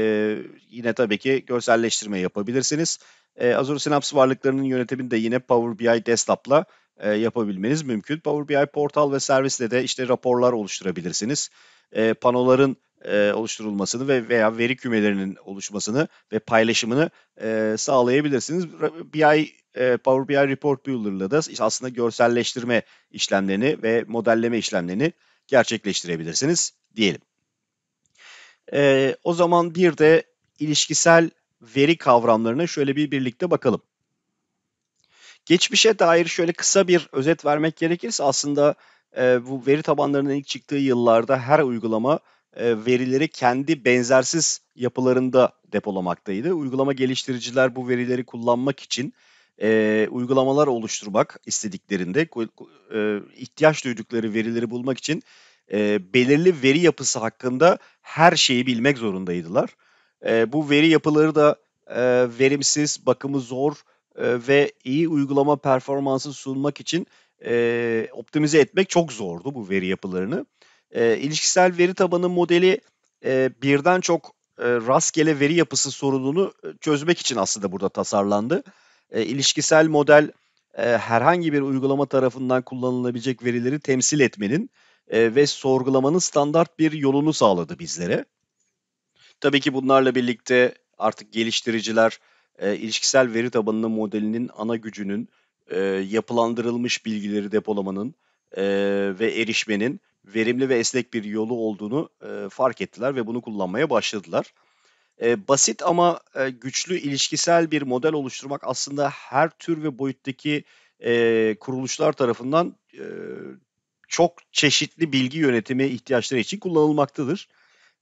yine tabii ki görselleştirme yapabilirsiniz. E, Azure Synapse varlıklarının yönetimini de yine Power BI Desktop'la e, yapabilmeniz mümkün. Power BI portal ve servisle de işte raporlar oluşturabilirsiniz. E, panoların e, oluşturulmasını ve veya veri kümelerinin oluşmasını ve paylaşımını e, sağlayabilirsiniz. BI e, Power BI Report Builder'la da aslında görselleştirme işlemlerini ve modelleme işlemlerini gerçekleştirebilirsiniz diyelim. E, o zaman bir de ilişkisel veri kavramlarına şöyle bir birlikte bakalım. Geçmişe dair şöyle kısa bir özet vermek gerekirse aslında e, bu veri tabanlarının ilk çıktığı yıllarda her uygulama e, verileri kendi benzersiz yapılarında depolamaktaydı. Uygulama geliştiriciler bu verileri kullanmak için e, uygulamalar oluşturmak istediklerinde e, ihtiyaç duydukları verileri bulmak için e, belirli veri yapısı hakkında her şeyi bilmek zorundaydılar. E, bu veri yapıları da e, verimsiz, bakımı zor e, ve iyi uygulama performansı sunmak için e, optimize etmek çok zordu bu veri yapılarını. E, ilişkisel veri tabanı modeli e, birden çok e, rastgele veri yapısı sorununu çözmek için aslında burada tasarlandı e, ilişkisel model e, herhangi bir uygulama tarafından kullanılabilecek verileri temsil etmenin e, ve sorgulamanın standart bir yolunu sağladı bizlere. Tabii ki bunlarla birlikte artık geliştiriciler e, ilişkisel veri tabanının modelinin ana gücünün e, yapılandırılmış bilgileri depolamanın e, ve erişmenin verimli ve esnek bir yolu olduğunu e, fark ettiler ve bunu kullanmaya başladılar. E, basit ama e, güçlü ilişkisel bir model oluşturmak aslında her tür ve boyuttaki e, kuruluşlar tarafından e, çok çeşitli bilgi yönetimi ihtiyaçları için kullanılmaktadır.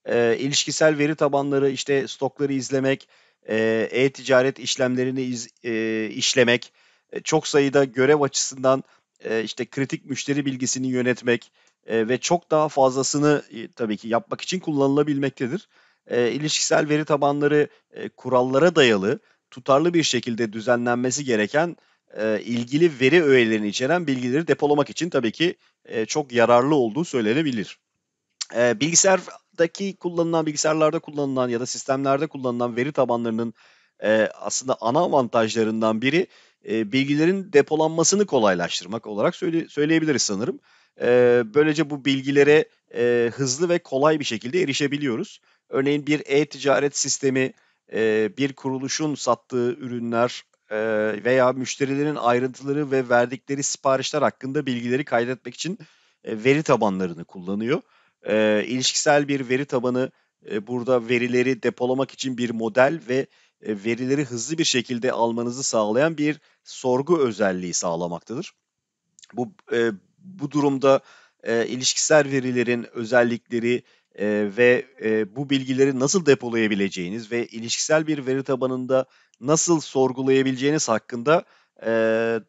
E, ilişkisel veri tabanları, işte stokları izlemek, e, e-ticaret işlemlerini iz, e, işlemek, e, çok sayıda görev açısından e, işte kritik müşteri bilgisini yönetmek e, ve çok daha fazlasını e, tabii ki yapmak için kullanılabilmektedir e, ilişkisel veri tabanları e, kurallara dayalı tutarlı bir şekilde düzenlenmesi gereken e, ilgili veri öğelerini içeren bilgileri depolamak için tabii ki e, çok yararlı olduğu söylenebilir. E, bilgisayardaki kullanılan, bilgisayarlarda kullanılan ya da sistemlerde kullanılan veri tabanlarının e, aslında ana avantajlarından biri e, bilgilerin depolanmasını kolaylaştırmak olarak söyle, söyleyebiliriz sanırım. E, böylece bu bilgilere e, hızlı ve kolay bir şekilde erişebiliyoruz. Örneğin bir e-ticaret sistemi, e, bir kuruluşun sattığı ürünler e, veya müşterilerin ayrıntıları ve verdikleri siparişler hakkında bilgileri kaydetmek için e, veri tabanlarını kullanıyor. İlişkisel bir veri tabanı burada verileri depolamak için bir model ve verileri hızlı bir şekilde almanızı sağlayan bir sorgu özelliği sağlamaktadır. Bu bu durumda ilişkisel verilerin özellikleri e, ve e, bu bilgileri nasıl depolayabileceğiniz ve ilişkisel bir veri tabanında nasıl sorgulayabileceğiniz hakkında e,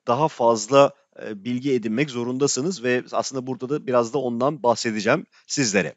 daha fazla e, bilgi edinmek zorundasınız ve aslında burada da biraz da ondan bahsedeceğim sizlere.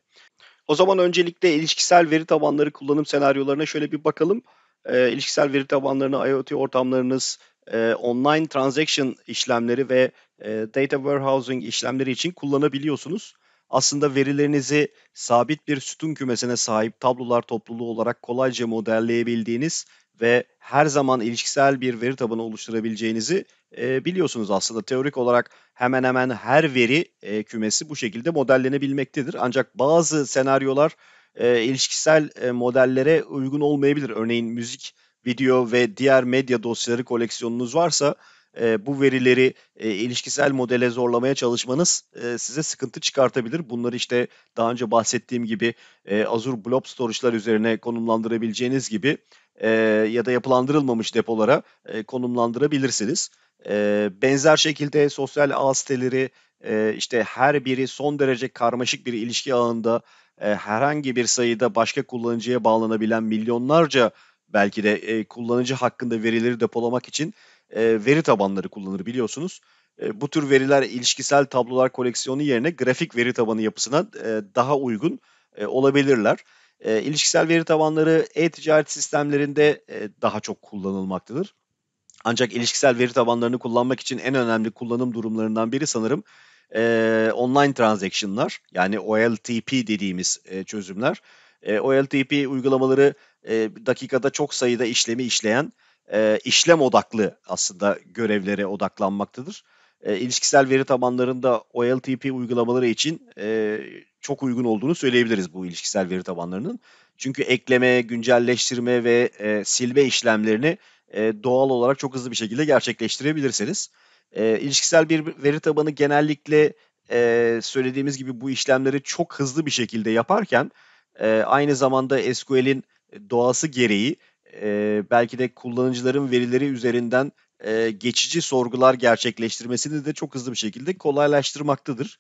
O zaman öncelikle ilişkisel veri tabanları kullanım senaryolarına şöyle bir bakalım. E, ilişkisel veri tabanlarını IoT ortamlarınız e, online transaction işlemleri ve e, data warehousing işlemleri için kullanabiliyorsunuz aslında verilerinizi sabit bir sütun kümesine sahip tablolar topluluğu olarak kolayca modelleyebildiğiniz ve her zaman ilişkisel bir veri tabanı oluşturabileceğinizi e, biliyorsunuz aslında. Teorik olarak hemen hemen her veri e, kümesi bu şekilde modellenebilmektedir. Ancak bazı senaryolar e, ilişkisel e, modellere uygun olmayabilir. Örneğin müzik, video ve diğer medya dosyaları koleksiyonunuz varsa e, bu verileri e, ilişkisel modele zorlamaya çalışmanız e, size sıkıntı çıkartabilir. Bunları işte daha önce bahsettiğim gibi e, Azure Blob Storage'lar üzerine konumlandırabileceğiniz gibi e, ya da yapılandırılmamış depolara e, konumlandırabilirsiniz. E, benzer şekilde sosyal ağ siteleri e, işte her biri son derece karmaşık bir ilişki ağında e, herhangi bir sayıda başka kullanıcıya bağlanabilen milyonlarca belki de e, kullanıcı hakkında verileri depolamak için e, veri tabanları kullanır biliyorsunuz. E, bu tür veriler ilişkisel tablolar koleksiyonu yerine grafik veri tabanı yapısına e, daha uygun olabilirler. E, ilişkisel veri tabanları e-ticaret sistemlerinde daha çok kullanılmaktadır. Ancak ilişkisel veri tabanlarını kullanmak için en önemli kullanım durumlarından biri sanırım e, online transaction'lar yani OLTP dediğimiz e, çözümler. E, OLTP uygulamaları e, dakikada çok sayıda işlemi işleyen e, işlem odaklı aslında görevlere odaklanmaktadır. E, ilişkisel veri tabanlarında OLTP uygulamaları için e, çok uygun olduğunu söyleyebiliriz bu ilişkisel veri tabanlarının. Çünkü ekleme, güncelleştirme ve e, silme işlemlerini e, doğal olarak çok hızlı bir şekilde gerçekleştirebilirsiniz. E, ilişkisel bir veri tabanı genellikle e, söylediğimiz gibi bu işlemleri çok hızlı bir şekilde yaparken e, aynı zamanda SQL'in doğası gereği e, belki de kullanıcıların verileri üzerinden e, geçici sorgular gerçekleştirmesini de çok hızlı bir şekilde kolaylaştırmaktadır.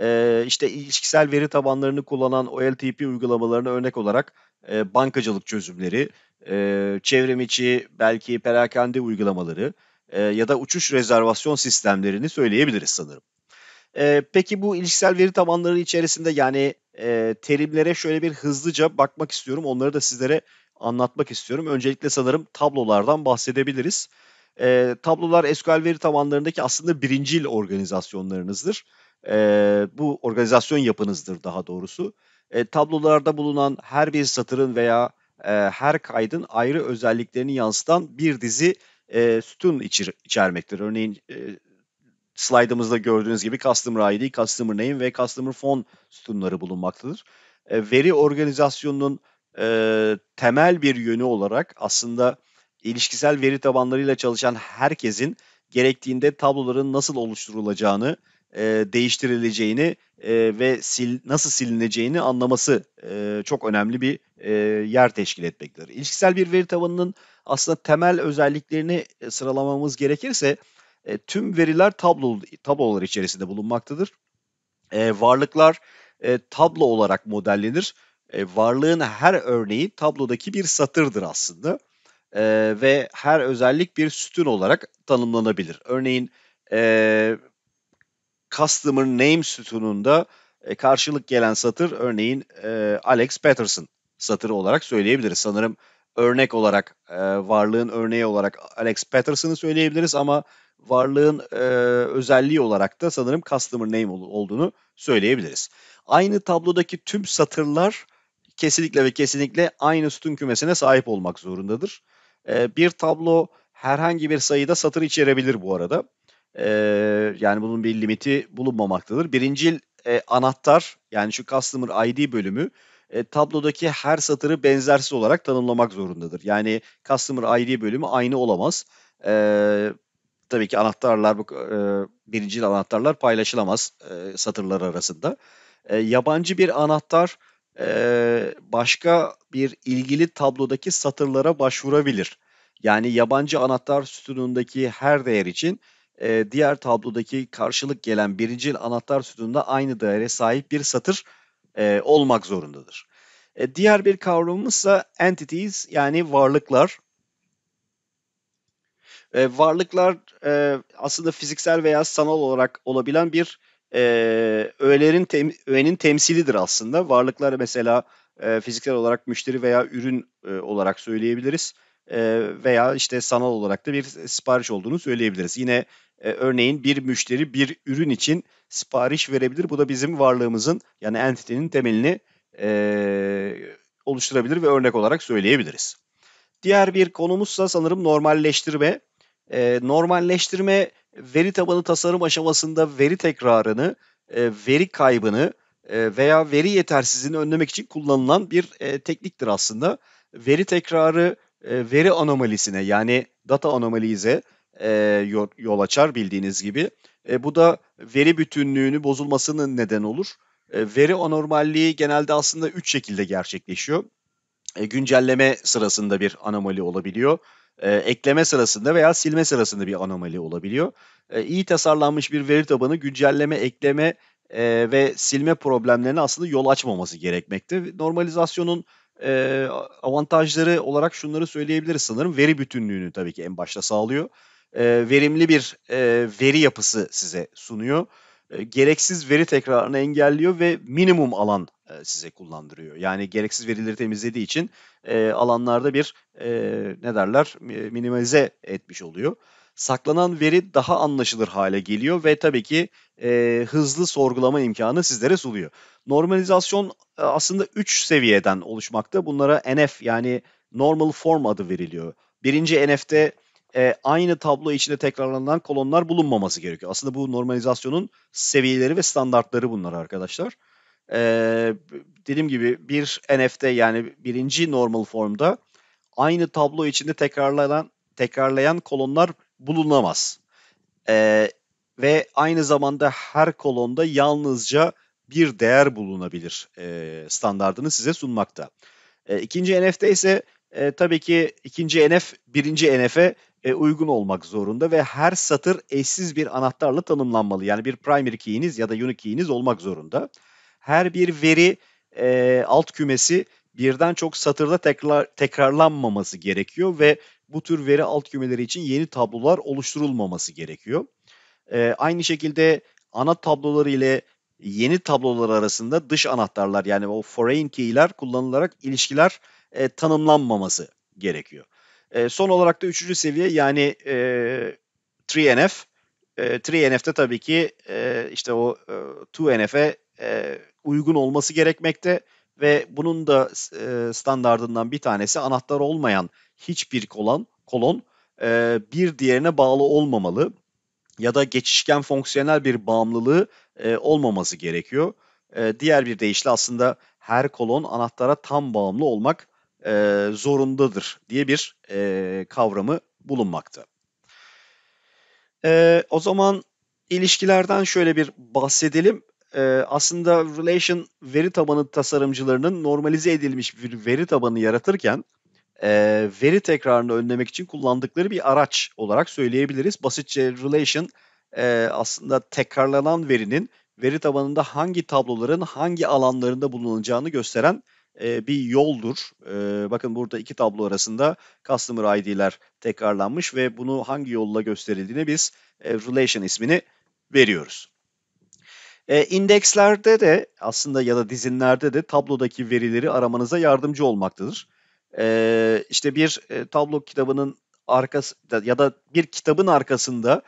E, işte ilişkisel veri tabanlarını kullanan OLTP uygulamalarına örnek olarak e, bankacılık çözümleri, e, çevrim içi belki perakende uygulamaları e, ya da uçuş rezervasyon sistemlerini söyleyebiliriz sanırım. E, peki bu ilişkisel veri tabanları içerisinde yani e, terimlere şöyle bir hızlıca bakmak istiyorum. Onları da sizlere anlatmak istiyorum. Öncelikle sanırım tablolardan bahsedebiliriz. E, tablolar SQL veri tabanlarındaki aslında birincil organizasyonlarınızdır. E, bu organizasyon yapınızdır daha doğrusu. E, tablolarda bulunan her bir satırın veya e, her kaydın ayrı özelliklerini yansıtan bir dizi e, sütun içir, içermektir. Örneğin e, slide'ımızda gördüğünüz gibi Customer ID, Customer Name ve Customer Phone sütunları bulunmaktadır. E, veri organizasyonunun e, temel bir yönü olarak aslında ilişkisel veri tabanlarıyla çalışan herkesin gerektiğinde tabloların nasıl oluşturulacağını, e, değiştirileceğini e, ve sil, nasıl silineceğini anlaması e, çok önemli bir e, yer teşkil etmektedir. İlişkisel bir veri tabanının aslında temel özelliklerini e, sıralamamız gerekirse e, tüm veriler tablo tablolar içerisinde bulunmaktadır. E, varlıklar e, tablo olarak modellenir e, varlığın her örneği tablodaki bir satırdır aslında e, ve her özellik bir sütun olarak tanımlanabilir. Örneğin e, customer name sütununda e, karşılık gelen satır örneğin e, Alex Patterson satırı olarak söyleyebiliriz. Sanırım örnek olarak e, varlığın örneği olarak Alex Patterson'ı söyleyebiliriz ama varlığın e, özelliği olarak da sanırım customer name olduğunu söyleyebiliriz. Aynı tablodaki tüm satırlar kesinlikle ve kesinlikle aynı sütun kümesine sahip olmak zorundadır. E, bir tablo herhangi bir sayıda satır içerebilir bu arada. E, yani bunun bir limiti bulunmamaktadır. Birincil e, anahtar yani şu Customer ID bölümü e, tablodaki her satırı benzersiz olarak tanımlamak zorundadır. Yani Customer ID bölümü aynı olamaz. E, tabii ki anahtarlar, e, birincil anahtarlar paylaşılamaz e, satırlar arasında. E, yabancı bir anahtar ee, başka bir ilgili tablodaki satırlara başvurabilir. Yani yabancı anahtar sütunundaki her değer için e, diğer tablodaki karşılık gelen birincil anahtar sütununda aynı değere sahip bir satır e, olmak zorundadır. E, diğer bir kavramımızsa entities yani varlıklar. varlıklar aslında fiziksel veya sanal olarak olabilen bir e, öğelerin tem, öğenin temsilidir aslında. Varlıklar mesela e, fiziksel olarak müşteri veya ürün e, olarak söyleyebiliriz e, veya işte sanal olarak da bir sipariş olduğunu söyleyebiliriz. Yine e, örneğin bir müşteri bir ürün için sipariş verebilir. Bu da bizim varlığımızın yani entitenin temelini e, oluşturabilir ve örnek olarak söyleyebiliriz. Diğer bir konumuzsa sanırım normalleştirme. E, normalleştirme veri tabanı tasarım aşamasında veri tekrarını, e, veri kaybını e, veya veri yetersizliğini önlemek için kullanılan bir e, tekniktir aslında. Veri tekrarı e, veri anomalisine yani data anomalize e, yol, açar bildiğiniz gibi. E, bu da veri bütünlüğünü bozulmasının neden olur. E, veri anormalliği genelde aslında üç şekilde gerçekleşiyor. E, güncelleme sırasında bir anomali olabiliyor e, ekleme sırasında veya silme sırasında bir anomali olabiliyor. E, iyi tasarlanmış bir veri tabanı güncelleme, ekleme e, ve silme problemlerine aslında yol açmaması gerekmekte. Normalizasyonun e, avantajları olarak şunları söyleyebiliriz sanırım. Veri bütünlüğünü tabii ki en başta sağlıyor. E, verimli bir e, veri yapısı size sunuyor e, gereksiz veri tekrarını engelliyor ve minimum alan e, size kullandırıyor. Yani gereksiz verileri temizlediği için e, alanlarda bir ne derler minimize etmiş oluyor. Saklanan veri daha anlaşılır hale geliyor ve tabii ki e, hızlı sorgulama imkanı sizlere sunuyor. Normalizasyon aslında 3 seviyeden oluşmakta. Bunlara NF yani Normal Form adı veriliyor. Birinci NF'de e, aynı tablo içinde tekrarlanan kolonlar bulunmaması gerekiyor. Aslında bu normalizasyonun seviyeleri ve standartları bunlar arkadaşlar. E, dediğim gibi bir NFT yani birinci normal formda aynı tablo içinde tekrarlanan tekrarlayan kolonlar bulunamaz. E, ve aynı zamanda her kolonda yalnızca bir değer bulunabilir e, standartını size sunmakta. E, ikinci NFT ise e, tabii ki ikinci NF birinci NF'e e, uygun olmak zorunda ve her satır eşsiz bir anahtarla tanımlanmalı. Yani bir primary key'iniz ya da unique key'iniz olmak zorunda. Her bir veri e, alt kümesi birden çok satırda tekrar tekrarlanmaması gerekiyor ve bu tür veri alt kümeleri için yeni tablolar oluşturulmaması gerekiyor. E, aynı şekilde ana tabloları ile yeni tablolar arasında dış anahtarlar yani o foreign key'ler kullanılarak ilişkiler e, tanımlanmaması gerekiyor. E, son olarak da üçüncü seviye yani e, 3NF. E, 3NF'de tabii ki e, işte o e, 2NF'e e, uygun olması gerekmekte ve bunun da e, standardından bir tanesi anahtar olmayan hiçbir kolon, kolon e, bir diğerine bağlı olmamalı ya da geçişken fonksiyonel bir bağımlılığı e, olmaması gerekiyor. E, diğer bir deyişle aslında her kolon anahtara tam bağımlı olmak e, zorundadır diye bir e, kavramı bulunmakta. E, o zaman ilişkilerden şöyle bir bahsedelim. E, aslında relation veri tabanı tasarımcılarının normalize edilmiş bir veri tabanı yaratırken e, veri tekrarını önlemek için kullandıkları bir araç olarak söyleyebiliriz. Basitçe relation e, aslında tekrarlanan verinin veri tabanında hangi tabloların hangi alanlarında bulunacağını gösteren bir yoldur. bakın burada iki tablo arasında Customer ID'ler tekrarlanmış ve bunu hangi yolla gösterildiğini biz e, Relation ismini veriyoruz. İndekslerde de aslında ya da dizinlerde de tablodaki verileri aramanıza yardımcı olmaktadır. İşte bir tablo kitabının arkası ya da bir kitabın arkasında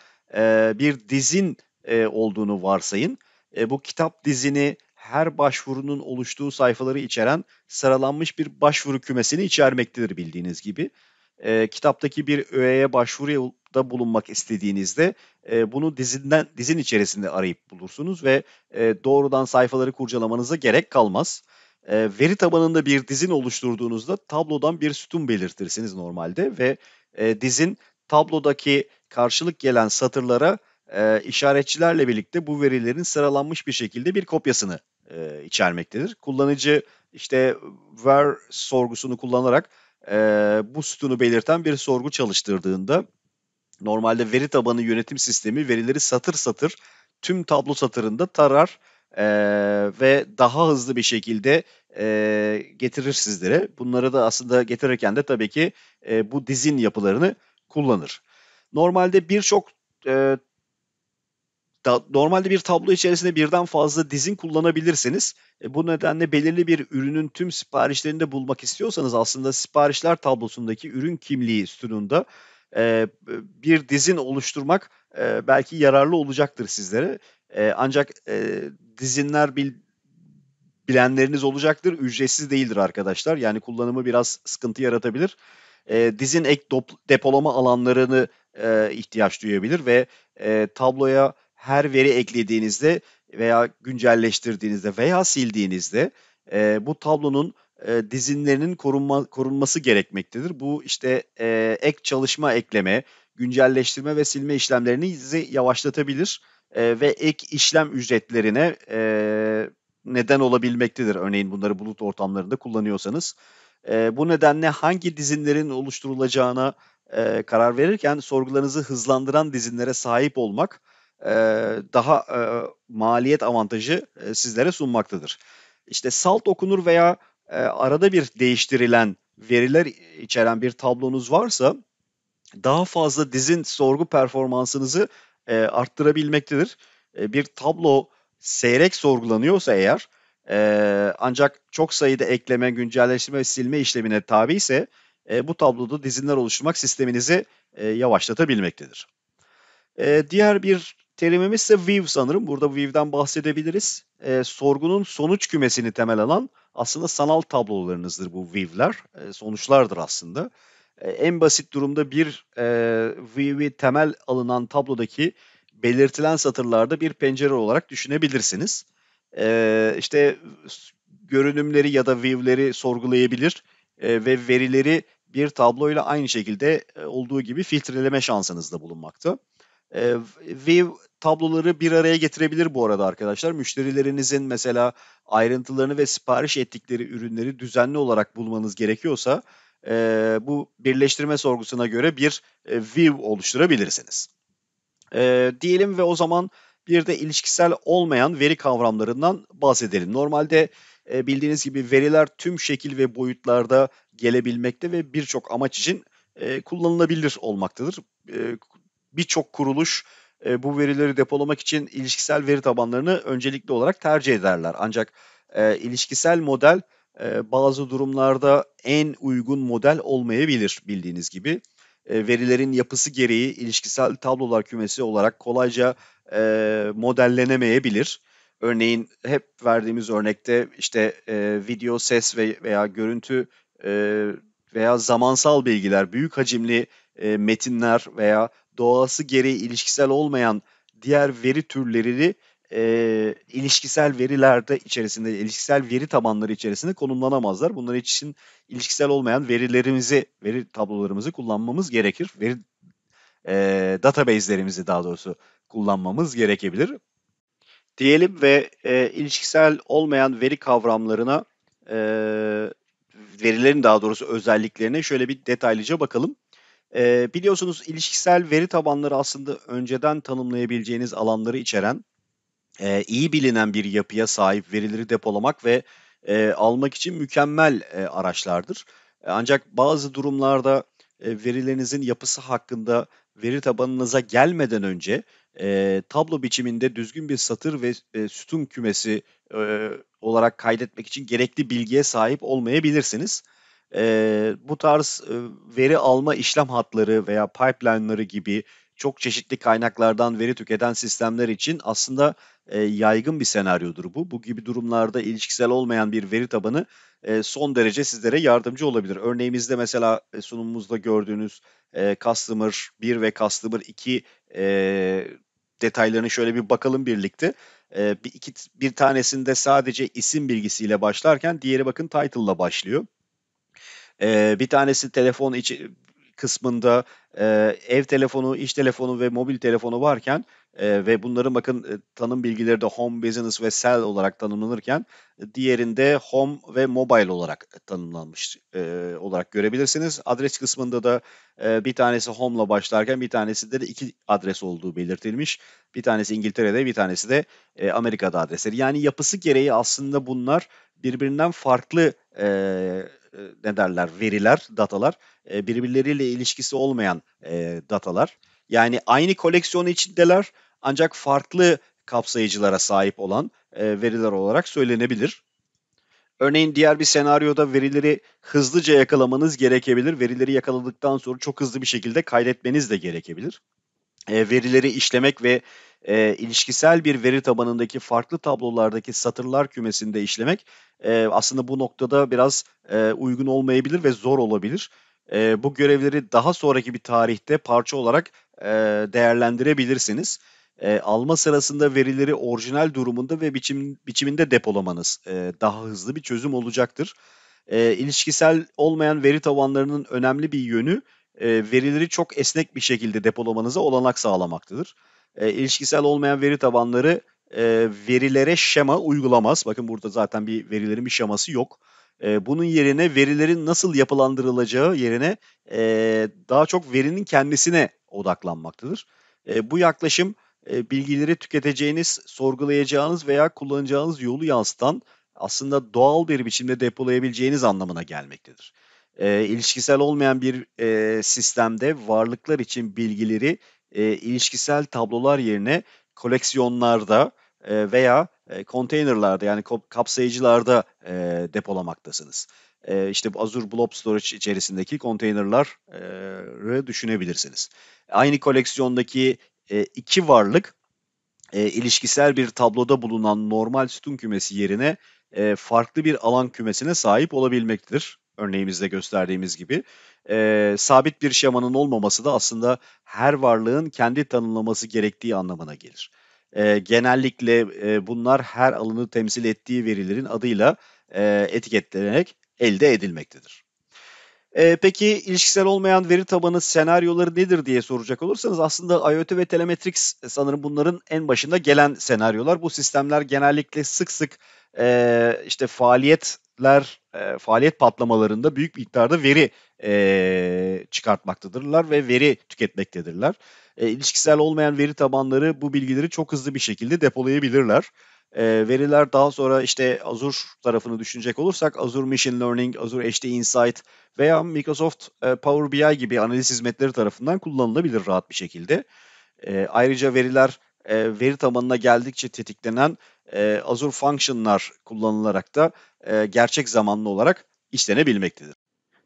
bir dizin olduğunu varsayın. bu kitap dizini her başvurunun oluştuğu sayfaları içeren sıralanmış bir başvuru kümesini içermektedir bildiğiniz gibi. E, kitaptaki bir öğeye başvuruda bulunmak istediğinizde e, bunu dizinden dizin içerisinde arayıp bulursunuz ve e, doğrudan sayfaları kurcalamanıza gerek kalmaz. E, veri tabanında bir dizin oluşturduğunuzda tablodan bir sütun belirtirsiniz normalde ve e, dizin tablodaki karşılık gelen satırlara e, işaretçilerle birlikte bu verilerin sıralanmış bir şekilde bir kopyasını e, içermektedir. Kullanıcı işte ver sorgusunu kullanarak e, bu sütunu belirten bir sorgu çalıştırdığında normalde veri tabanı yönetim sistemi verileri satır satır tüm tablo satırında tarar e, ve daha hızlı bir şekilde e, getirir sizlere. Bunları da aslında getirirken de tabii ki e, bu dizin yapılarını kullanır. Normalde birçok e, da, normalde bir tablo içerisinde birden fazla dizin kullanabilirsiniz. E, bu nedenle belirli bir ürünün tüm siparişlerini de bulmak istiyorsanız aslında siparişler tablosundaki ürün kimliği sütununda e, bir dizin oluşturmak e, belki yararlı olacaktır sizlere. E, ancak e, dizinler bil, bilenleriniz olacaktır. Ücretsiz değildir arkadaşlar. Yani kullanımı biraz sıkıntı yaratabilir. E, dizin ek dop, depolama alanlarını e, ihtiyaç duyabilir ve e, tabloya her veri eklediğinizde veya güncelleştirdiğinizde veya sildiğinizde e, bu tablonun e, dizinlerinin korunma, korunması gerekmektedir. Bu işte e, ek çalışma ekleme, güncelleştirme ve silme işlemlerini işlemlerinizi yavaşlatabilir e, ve ek işlem ücretlerine e, neden olabilmektedir. Örneğin bunları bulut ortamlarında kullanıyorsanız. E, bu nedenle hangi dizinlerin oluşturulacağına e, karar verirken sorgularınızı hızlandıran dizinlere sahip olmak daha maliyet avantajı sizlere sunmaktadır. İşte salt okunur veya arada bir değiştirilen veriler içeren bir tablonuz varsa daha fazla dizin sorgu performansınızı arttırabilmektedir. bir tablo seyrek sorgulanıyorsa eğer ancak çok sayıda ekleme, güncelleştirme ve silme işlemine tabi ise bu tabloda dizinler oluşturmak sisteminizi yavaşlatabilmektedir. diğer bir Terimimiz ise view sanırım. Burada view'den bahsedebiliriz. E, sorgunun sonuç kümesini temel alan aslında sanal tablolarınızdır bu view'ler. E, ee, sonuçlardır aslında. E, en basit durumda bir e, view'i temel alınan tablodaki belirtilen satırlarda bir pencere olarak düşünebilirsiniz. E, işte görünümleri ya da view'leri sorgulayabilir e, ve verileri bir tabloyla aynı şekilde e, olduğu gibi filtreleme şansınız da bulunmakta. E, ee, Viv tabloları bir araya getirebilir bu arada arkadaşlar. Müşterilerinizin mesela ayrıntılarını ve sipariş ettikleri ürünleri düzenli olarak bulmanız gerekiyorsa e, bu birleştirme sorgusuna göre bir e, view oluşturabilirsiniz. E, diyelim ve o zaman bir de ilişkisel olmayan veri kavramlarından bahsedelim. Normalde e, bildiğiniz gibi veriler tüm şekil ve boyutlarda gelebilmekte ve birçok amaç için e, kullanılabilir olmaktadır. E, birçok kuruluş e, bu verileri depolamak için ilişkisel veri tabanlarını öncelikli olarak tercih ederler. Ancak e, ilişkisel model e, bazı durumlarda en uygun model olmayabilir bildiğiniz gibi. E, verilerin yapısı gereği ilişkisel tablolar kümesi olarak kolayca e, modellenemeyebilir. Örneğin hep verdiğimiz örnekte işte e, video, ses ve veya görüntü e, veya zamansal bilgiler, büyük hacimli e, metinler veya doğası gereği ilişkisel olmayan diğer veri türlerini e, ilişkisel verilerde içerisinde, ilişkisel veri tabanları içerisinde konumlanamazlar. Bunlar için ilişkisel olmayan verilerimizi, veri tablolarımızı kullanmamız gerekir. Veri e, database'lerimizi daha doğrusu kullanmamız gerekebilir. Diyelim ve e, ilişkisel olmayan veri kavramlarına, e, verilerin daha doğrusu özelliklerine şöyle bir detaylıca bakalım. E, biliyorsunuz ilişkisel veri tabanları aslında önceden tanımlayabileceğiniz alanları içeren e, iyi bilinen bir yapıya sahip verileri depolamak ve e, almak için mükemmel e, araçlardır. E, ancak bazı durumlarda e, verilerinizin yapısı hakkında veri tabanınıza gelmeden önce e, tablo biçiminde düzgün bir satır ve e, sütun kümesi e, olarak kaydetmek için gerekli bilgiye sahip olmayabilirsiniz e, bu tarz e, veri alma işlem hatları veya pipeline'ları gibi çok çeşitli kaynaklardan veri tüketen sistemler için aslında e, yaygın bir senaryodur bu. Bu gibi durumlarda ilişkisel olmayan bir veri tabanı e, son derece sizlere yardımcı olabilir. Örneğimizde mesela sunumumuzda gördüğünüz e, Customer 1 ve Customer 2 e, detaylarını şöyle bir bakalım birlikte. E, bir, iki, bir tanesinde sadece isim bilgisiyle başlarken diğeri bakın title ile başlıyor. E, bir tanesi telefon içi kısmında e, ev telefonu, iş telefonu ve mobil telefonu varken e, ve bunların bakın e, tanım bilgileri de home, business ve cell olarak tanımlanırken diğerinde home ve mobile olarak tanımlanmış e, olarak görebilirsiniz. Adres kısmında da e, bir tanesi home ile başlarken bir tanesi de, iki adres olduğu belirtilmiş. Bir tanesi İngiltere'de bir tanesi de e, Amerika'da adresleri. Yani yapısı gereği aslında bunlar birbirinden farklı e, e, ne derler veriler, datalar e, birbirleriyle ilişkisi olmayan e, datalar. Yani aynı koleksiyon içindeler ancak farklı kapsayıcılara sahip olan e, veriler olarak söylenebilir. Örneğin diğer bir senaryoda verileri hızlıca yakalamanız gerekebilir. Verileri yakaladıktan sonra çok hızlı bir şekilde kaydetmeniz de gerekebilir verileri işlemek ve e, ilişkisel bir veri tabanındaki farklı tablolardaki satırlar kümesinde işlemek e, aslında bu noktada biraz e, uygun olmayabilir ve zor olabilir. E, bu görevleri daha sonraki bir tarihte parça olarak e, değerlendirebilirsiniz. E, alma sırasında verileri orijinal durumunda ve biçim, biçiminde depolamanız e, daha hızlı bir çözüm olacaktır. E, ilişkisel olmayan veri tabanlarının önemli bir yönü e, verileri çok esnek bir şekilde depolamanıza olanak sağlamaktadır. E, ilişkisel olmayan veri tabanları e, verilere şema uygulamaz. Bakın burada zaten bir verilerin bir şeması yok. bunun yerine verilerin nasıl yapılandırılacağı yerine daha çok verinin kendisine odaklanmaktadır. bu yaklaşım bilgileri tüketeceğiniz, sorgulayacağınız veya kullanacağınız yolu yansıtan aslında doğal bir biçimde depolayabileceğiniz anlamına gelmektedir. E, ilişkisel olmayan bir e, sistemde varlıklar için bilgileri e, ilişkisel tablolar yerine koleksiyonlarda e, veya e, konteynerlarda yani kapsayıcılarda e, depolamaktasınız. E, bu Azure Blob Storage içerisindeki konteynerları düşünebilirsiniz. Aynı koleksiyondaki e, iki varlık e, ilişkisel bir tabloda bulunan normal sütun kümesi yerine e, farklı bir alan kümesine sahip olabilmektir örneğimizde gösterdiğimiz gibi e, sabit bir şemanın olmaması da aslında her varlığın kendi tanımlaması gerektiği anlamına gelir. E, genellikle e, bunlar her alanı temsil ettiği verilerin adıyla e, etiketlenerek elde edilmektedir. E, peki ilişkisel olmayan veri tabanı senaryoları nedir diye soracak olursanız aslında IoT ve telemetrik sanırım bunların en başında gelen senaryolar. Bu sistemler genellikle sık sık e, işte faaliyet şirketler e, faaliyet patlamalarında büyük miktarda veri e, çıkartmaktadırlar ve veri tüketmektedirler. E, ilişkisel olmayan veri tabanları bu bilgileri çok hızlı bir şekilde depolayabilirler. E, veriler daha sonra işte Azure tarafını düşünecek olursak Azure Machine Learning, Azure HD Insight veya Microsoft e, Power BI gibi analiz hizmetleri tarafından kullanılabilir rahat bir şekilde. E, ayrıca veriler e, veri tabanına geldikçe tetiklenen e, Azure Function'lar kullanılarak da e, gerçek zamanlı olarak işlenebilmektedir.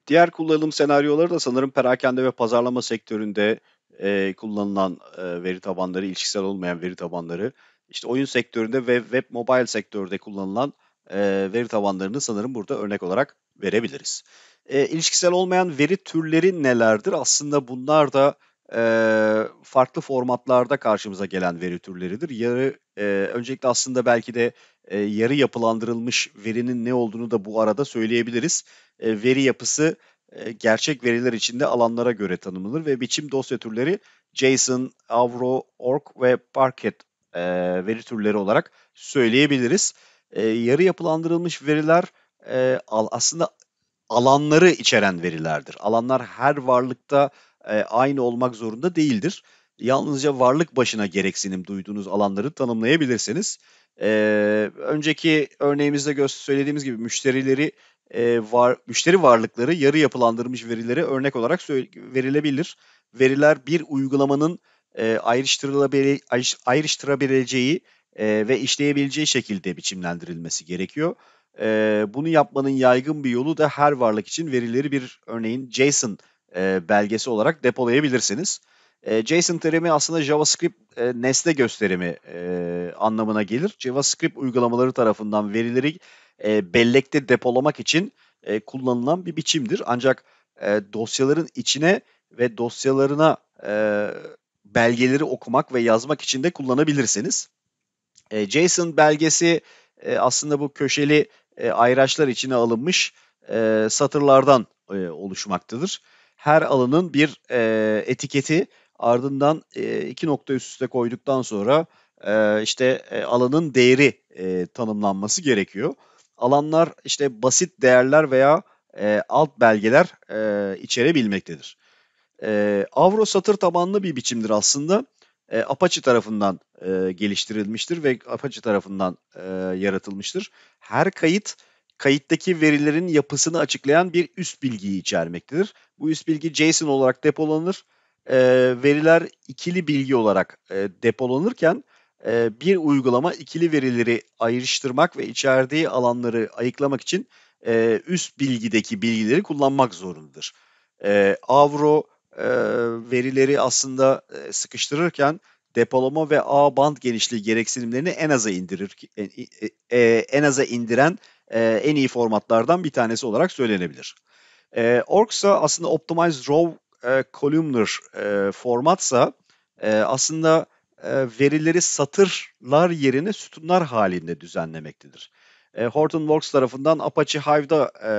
Diğer kullanım senaryoları da sanırım perakende ve pazarlama sektöründe e, kullanılan e, veri tabanları, ilişkisel olmayan veri tabanları, işte oyun sektöründe ve web mobile sektörde kullanılan e, veri tabanlarını sanırım burada örnek olarak verebiliriz. E, ilişkisel olmayan veri türleri nelerdir? Aslında bunlar da ee, farklı formatlarda karşımıza gelen veri türleridir. Yarı e, öncelikle aslında belki de e, yarı yapılandırılmış verinin ne olduğunu da bu arada söyleyebiliriz. E, veri yapısı gerçek veriler içinde alanlara göre tanımlanır ve biçim dosya türleri JSON, Avro, Org ve Parquet e, veri türleri olarak söyleyebiliriz. E, yarı yapılandırılmış veriler e, aslında alanları içeren verilerdir. Alanlar her varlıkta e, aynı olmak zorunda değildir. Yalnızca varlık başına gereksinim duyduğunuz alanları tanımlayabilirsiniz. E, önceki örneğimizde söylediğimiz gibi müşterileri e, var müşteri varlıkları yarı yapılandırmış verileri örnek olarak verilebilir. Veriler bir uygulamanın e, ayrıştırılabile- ayrıştırabileceği e, ve işleyebileceği şekilde biçimlendirilmesi gerekiyor. E, bunu yapmanın yaygın bir yolu da her varlık için verileri bir örneğin JSON e, belgesi olarak depolayabilirsiniz. E, JSON terimi aslında JavaScript e, nesne gösterimi e, anlamına gelir. JavaScript uygulamaları tarafından verileri e, bellekte depolamak için e, kullanılan bir biçimdir. Ancak e, dosyaların içine ve dosyalarına e, belgeleri okumak ve yazmak için de kullanabilirsiniz. E, JSON belgesi e, aslında bu köşeli e, ayraçlar içine alınmış e, satırlardan e, oluşmaktadır her alanın bir e, etiketi ardından e, iki nokta üst üste koyduktan sonra e, işte e, alanın değeri e, tanımlanması gerekiyor. Alanlar işte basit değerler veya e, alt belgeler e, içerebilmektedir. E, Avro satır tabanlı bir biçimdir aslında. E, Apache tarafından e, geliştirilmiştir ve Apache tarafından e, yaratılmıştır. Her kayıt kayıttaki verilerin yapısını açıklayan bir üst bilgiyi içermektedir. Bu üst bilgi JSON olarak depolanır. E, veriler ikili bilgi olarak e, depolanırken e, bir uygulama ikili verileri ayrıştırmak ve içerdiği alanları ayıklamak için e, üst bilgideki bilgileri kullanmak zorundadır. E, Avro e, verileri aslında e, sıkıştırırken depolama ve ağ band genişliği gereksinimlerini en aza indirir e, e, en aza indiren e, en iyi formatlardan bir tanesi olarak söylenebilir. E, Orksa aslında Optimized Row e, Columnar e, formatsa e, aslında e, verileri satırlar yerine sütunlar halinde düzenlemektedir. E, Hortonworks tarafından Apache Hive'da e,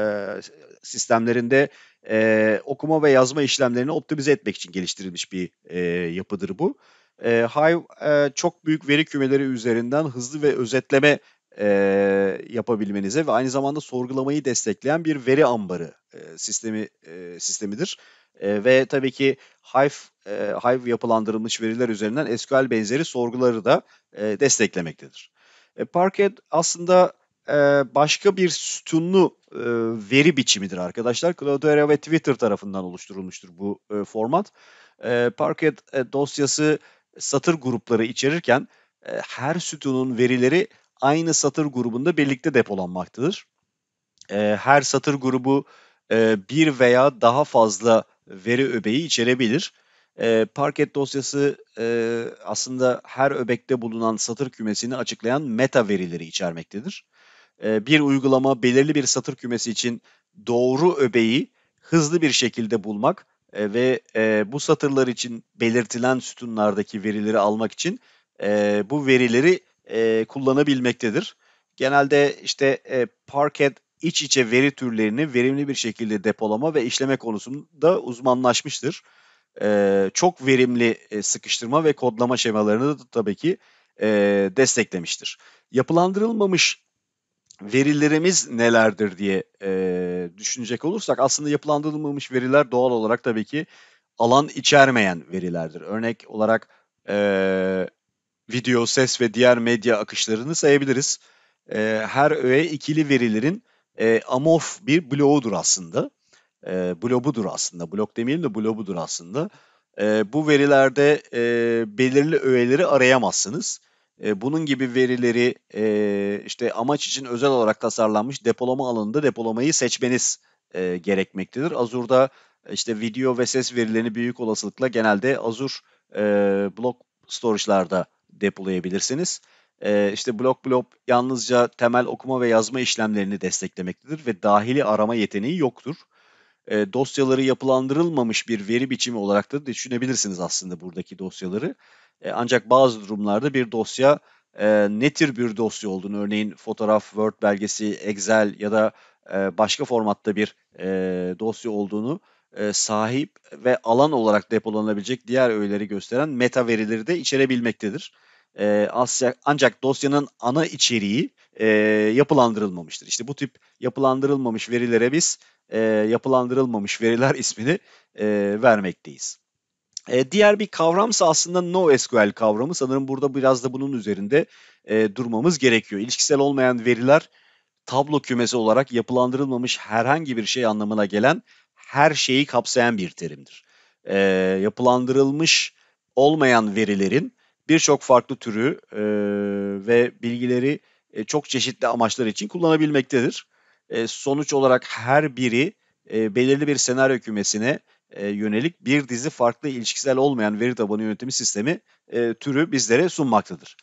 sistemlerinde e, okuma ve yazma işlemlerini optimize etmek için geliştirilmiş bir e, yapıdır bu. E, Hive e, çok büyük veri kümeleri üzerinden hızlı ve özetleme e, yapabilmenize ve aynı zamanda sorgulamayı destekleyen bir veri ambarı e, sistemi e, sistemidir. E, ve tabii ki Hive, e, Hive yapılandırılmış veriler üzerinden SQL benzeri sorguları da e, desteklemektedir. E, Parquet aslında e, başka bir sütunlu e, veri biçimidir arkadaşlar. Cloudera ve Twitter tarafından oluşturulmuştur bu e, format. E, Parquet e, dosyası satır grupları içerirken e, her sütunun verileri aynı satır grubunda birlikte depolanmaktadır. E, her satır grubu e, bir veya daha fazla veri öbeği içerebilir. E, Parket dosyası e, aslında her öbekte bulunan satır kümesini açıklayan meta verileri içermektedir. E, bir uygulama belirli bir satır kümesi için doğru öbeği hızlı bir şekilde bulmak e, ve e, bu satırlar için belirtilen sütunlardaki verileri almak için e, bu verileri e, kullanabilmektedir. Genelde işte e, Parquet iç içe veri türlerini verimli bir şekilde depolama ve işleme konusunda uzmanlaşmıştır. E, çok verimli e, sıkıştırma ve kodlama şemalarını da tabii ki e, desteklemiştir. Yapılandırılmamış verilerimiz nelerdir diye e, düşünecek olursak aslında yapılandırılmamış veriler doğal olarak tabii ki alan içermeyen verilerdir. Örnek olarak e, video, ses ve diğer medya akışlarını sayabiliriz. E, her öğe ikili verilerin e, amorf bir bloğudur aslında. E, blobudur aslında. Blok demeyelim de blobudur aslında. E, bu verilerde e, belirli öğeleri arayamazsınız. E, bunun gibi verileri e, işte amaç için özel olarak tasarlanmış depolama alanında depolamayı seçmeniz e, gerekmektedir. Azure'da e, işte video ve ses verilerini büyük olasılıkla genelde Azure e, block storage'larda depolayabilirsiniz. E, işte Block Blob yalnızca temel okuma ve yazma işlemlerini desteklemektedir ve dahili arama yeteneği yoktur. E, dosyaları yapılandırılmamış bir veri biçimi olarak da düşünebilirsiniz aslında buradaki dosyaları. E, ancak bazı durumlarda bir dosya e, ne tür bir dosya olduğunu, örneğin fotoğraf, Word belgesi, Excel ya da e, başka formatta bir e, dosya olduğunu e, sahip ve alan olarak depolanabilecek diğer öğeleri gösteren meta verileri de içerebilmektedir. E, Asya, ancak dosyanın ana içeriği e, yapılandırılmamıştır. İşte bu tip yapılandırılmamış verilere biz e, yapılandırılmamış veriler ismini e, vermekteyiz. E, diğer bir kavramsa aslında NoSQL kavramı. Sanırım burada biraz da bunun üzerinde e, durmamız gerekiyor. İlişkisel olmayan veriler tablo kümesi olarak yapılandırılmamış herhangi bir şey anlamına gelen her şeyi kapsayan bir terimdir. E, yapılandırılmış olmayan verilerin birçok farklı türü e, ve bilgileri e, çok çeşitli amaçlar için kullanabilmektedir. E, sonuç olarak her biri e, belirli bir senaryo kümesine e, yönelik bir dizi farklı ilişkisel olmayan veri tabanı yönetimi sistemi e, türü bizlere sunmaktadır.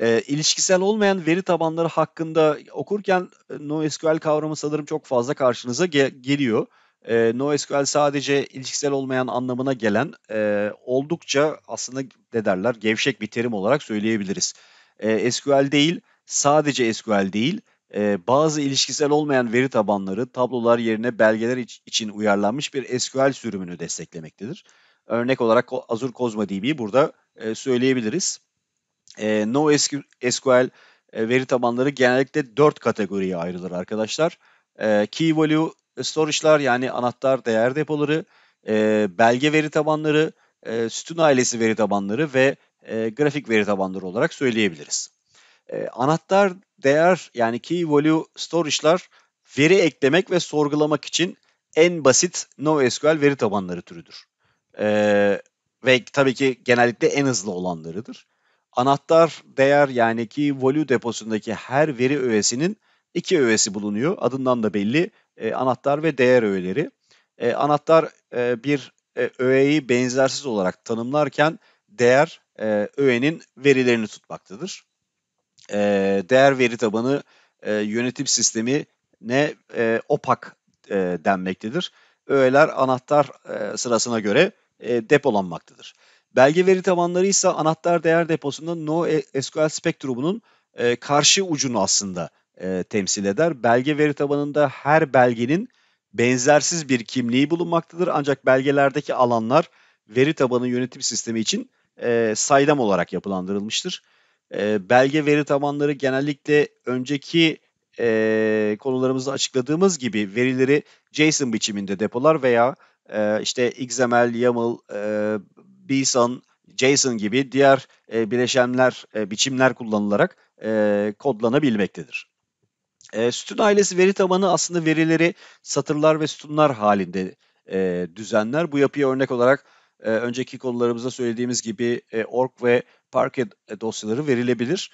E, ilişkisel olmayan veri tabanları hakkında okurken e, NoSQL kavramı sanırım çok fazla karşınıza ge- geliyor. E, NoSQL sadece ilişkisel olmayan anlamına gelen e, oldukça aslında ne derler gevşek bir terim olarak söyleyebiliriz. E, SQL değil sadece SQL değil e, bazı ilişkisel olmayan veri tabanları tablolar yerine belgeler iç, için uyarlanmış bir SQL sürümünü desteklemektedir. Örnek olarak Azure Cosmo DB'yi burada e, söyleyebiliriz. E, NoSQL e, veri tabanları genellikle 4 kategoriye ayrılır arkadaşlar. E, key value e, storage'lar yani anahtar değer depoları, e, belge veri tabanları, e, sütun ailesi veri tabanları ve e, grafik veri tabanları olarak söyleyebiliriz. E, anahtar değer yani key value storage'lar veri eklemek ve sorgulamak için en basit NoSQL veri tabanları türüdür. E, ve tabii ki genellikle en hızlı olanlarıdır. Anahtar değer yani key value deposundaki her veri öğesinin iki öğesi bulunuyor. Adından da belli e, anahtar ve değer öğeleri. E, anahtar e, bir e, öğeyi benzersiz olarak tanımlarken değer e, öğenin verilerini tutmaktadır. E, değer veri tabanı e, yönetim sistemi ne e, opak e, denmektedir. Öğeler anahtar e, sırasına göre e, depolanmaktadır. Belge veri tabanları ise anahtar değer deposunda NoSQL e, spektrumunun e, karşı ucunu aslında e, temsil eder. Belge veri tabanında her belgenin benzersiz bir kimliği bulunmaktadır. Ancak belgelerdeki alanlar veri tabanı yönetim sistemi için e, saydam olarak yapılandırılmıştır. E, belge veri tabanları genellikle önceki e, konularımızda açıkladığımız gibi verileri JSON biçiminde depolar veya e, işte XML, YAML, e, BSON, JSON gibi diğer e, bileşenler, e, biçimler kullanılarak e, kodlanabilmektedir. E, sütun ailesi veri tabanı aslında verileri satırlar ve sütunlar halinde e, düzenler. Bu yapıya örnek olarak e, önceki konularımızda söylediğimiz gibi e, org ve parke e, dosyaları verilebilir.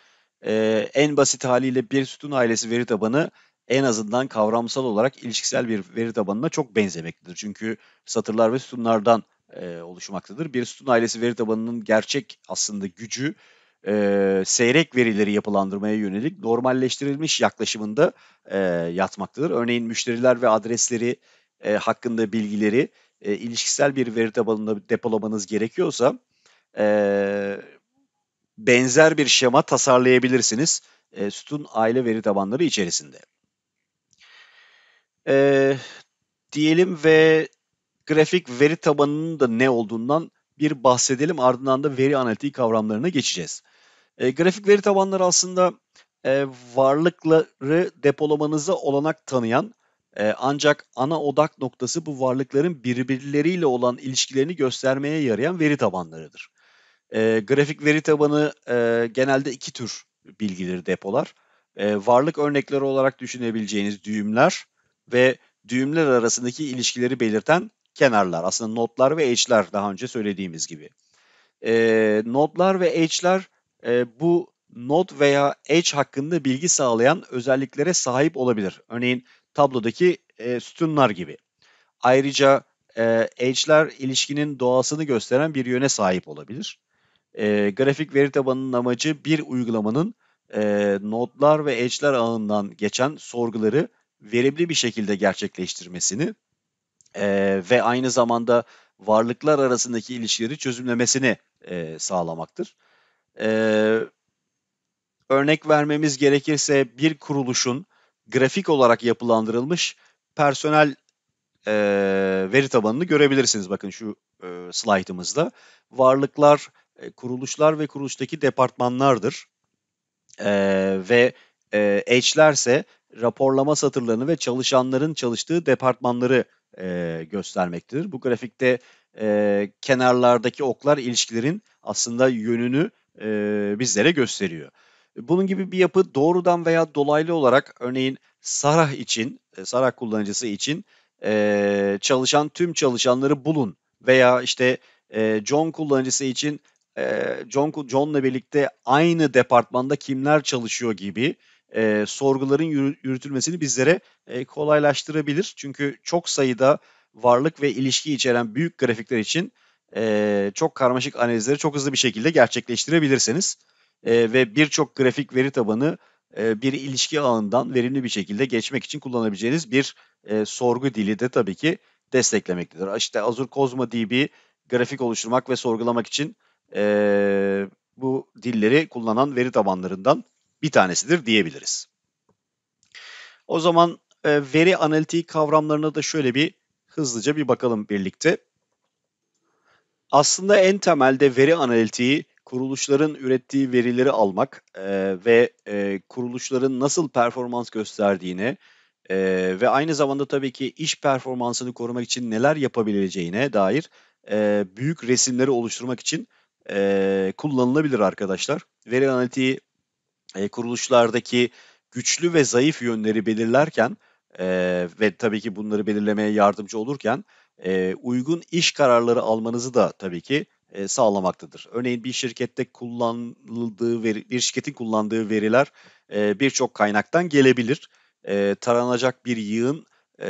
E, en basit haliyle bir sütun ailesi veri tabanı en azından kavramsal olarak ilişkisel bir veri tabanına çok benzemektedir. Çünkü satırlar ve sütunlardan e, oluşmaktadır. Bir sütun ailesi veri tabanının gerçek aslında gücü e, seyrek verileri yapılandırmaya yönelik normalleştirilmiş yaklaşımında e, yatmaktadır. Örneğin müşteriler ve adresleri e, hakkında bilgileri e, ilişkisel bir veri tabanında depolamanız gerekiyorsa e, benzer bir şema tasarlayabilirsiniz e, sütun aile veri tabanları içerisinde. E, diyelim ve grafik veri tabanının da ne olduğundan bir bahsedelim ardından da veri analitiği kavramlarına geçeceğiz. E, grafik veri tabanları aslında e, varlıkları depolamanıza olanak tanıyan e, ancak ana odak noktası bu varlıkların birbirleriyle olan ilişkilerini göstermeye yarayan veri tabanlarıdır. E, grafik veri tabanı e, genelde iki tür bilgileri depolar. E, varlık örnekleri olarak düşünebileceğiniz düğümler ve düğümler arasındaki ilişkileri belirten kenarlar. Aslında notlar ve edge'ler daha önce söylediğimiz gibi. E, notlar ve edge'ler ee, bu Node veya Edge hakkında bilgi sağlayan özelliklere sahip olabilir. Örneğin tablodaki e, sütunlar gibi. Ayrıca e, Edge'ler ilişkinin doğasını gösteren bir yöne sahip olabilir. E, grafik veri tabanının amacı bir uygulamanın e, nodlar ve Edge'ler ağından geçen sorguları verimli bir şekilde gerçekleştirmesini e, ve aynı zamanda varlıklar arasındaki ilişkileri çözümlemesini e, sağlamaktır. Ee, örnek vermemiz gerekirse bir kuruluşun grafik olarak yapılandırılmış personel e, veri tabanını görebilirsiniz. Bakın şu e, slaytımızda. Varlıklar, e, kuruluşlar ve kuruluştaki departmanlardır. E, ve e, raporlama satırlarını ve çalışanların çalıştığı departmanları e, göstermektedir. Bu grafikte e, kenarlardaki oklar ilişkilerin aslında yönünü e, bizlere gösteriyor. Bunun gibi bir yapı doğrudan veya dolaylı olarak örneğin Sarah için, Sarah kullanıcısı için e, çalışan tüm çalışanları bulun veya işte e, John kullanıcısı için e, John John'la birlikte aynı departmanda kimler çalışıyor gibi e, sorguların yürütülmesini bizlere e, kolaylaştırabilir. Çünkü çok sayıda varlık ve ilişki içeren büyük grafikler için e, çok karmaşık analizleri çok hızlı bir şekilde gerçekleştirebilirsiniz. E, ve birçok grafik veri tabanı e, bir ilişki ağından verimli bir şekilde geçmek için kullanabileceğiniz bir e, sorgu dili de tabii ki desteklemektedir. İşte Azure Cosmo DB grafik oluşturmak ve sorgulamak için e, bu dilleri kullanan veri tabanlarından bir tanesidir diyebiliriz. O zaman e, veri analitiği kavramlarına da şöyle bir hızlıca bir bakalım birlikte. Aslında en temelde veri analitiği kuruluşların ürettiği verileri almak e, ve e, kuruluşların nasıl performans gösterdiğine e, ve aynı zamanda tabii ki iş performansını korumak için neler yapabileceğine dair e, büyük resimleri oluşturmak için e, kullanılabilir arkadaşlar. Veri analitiği e, kuruluşlardaki güçlü ve zayıf yönleri belirlerken e, ve tabii ki bunları belirlemeye yardımcı olurken e, uygun iş kararları almanızı da tabii ki e, sağlamaktadır. Örneğin bir şirkette kullanıldığı veri, bir şirketin kullandığı veriler e, birçok kaynaktan gelebilir. E, taranacak bir yığın e,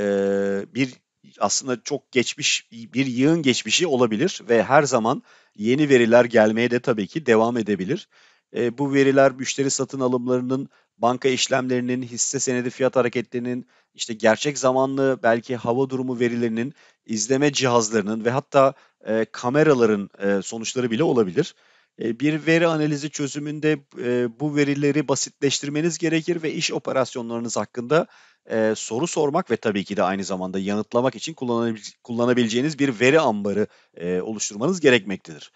bir aslında çok geçmiş bir yığın geçmişi olabilir ve her zaman yeni veriler gelmeye de tabii ki devam edebilir. E, bu veriler müşteri satın alımlarının banka işlemlerinin, hisse senedi fiyat hareketlerinin, işte gerçek zamanlı belki hava durumu verilerinin, izleme cihazlarının ve hatta e, kameraların e, sonuçları bile olabilir. E, bir veri analizi çözümünde e, bu verileri basitleştirmeniz gerekir ve iş operasyonlarınız hakkında e, soru sormak ve tabii ki de aynı zamanda yanıtlamak için kullanabil- kullanabileceğiniz bir veri ambarı e, oluşturmanız gerekmektedir.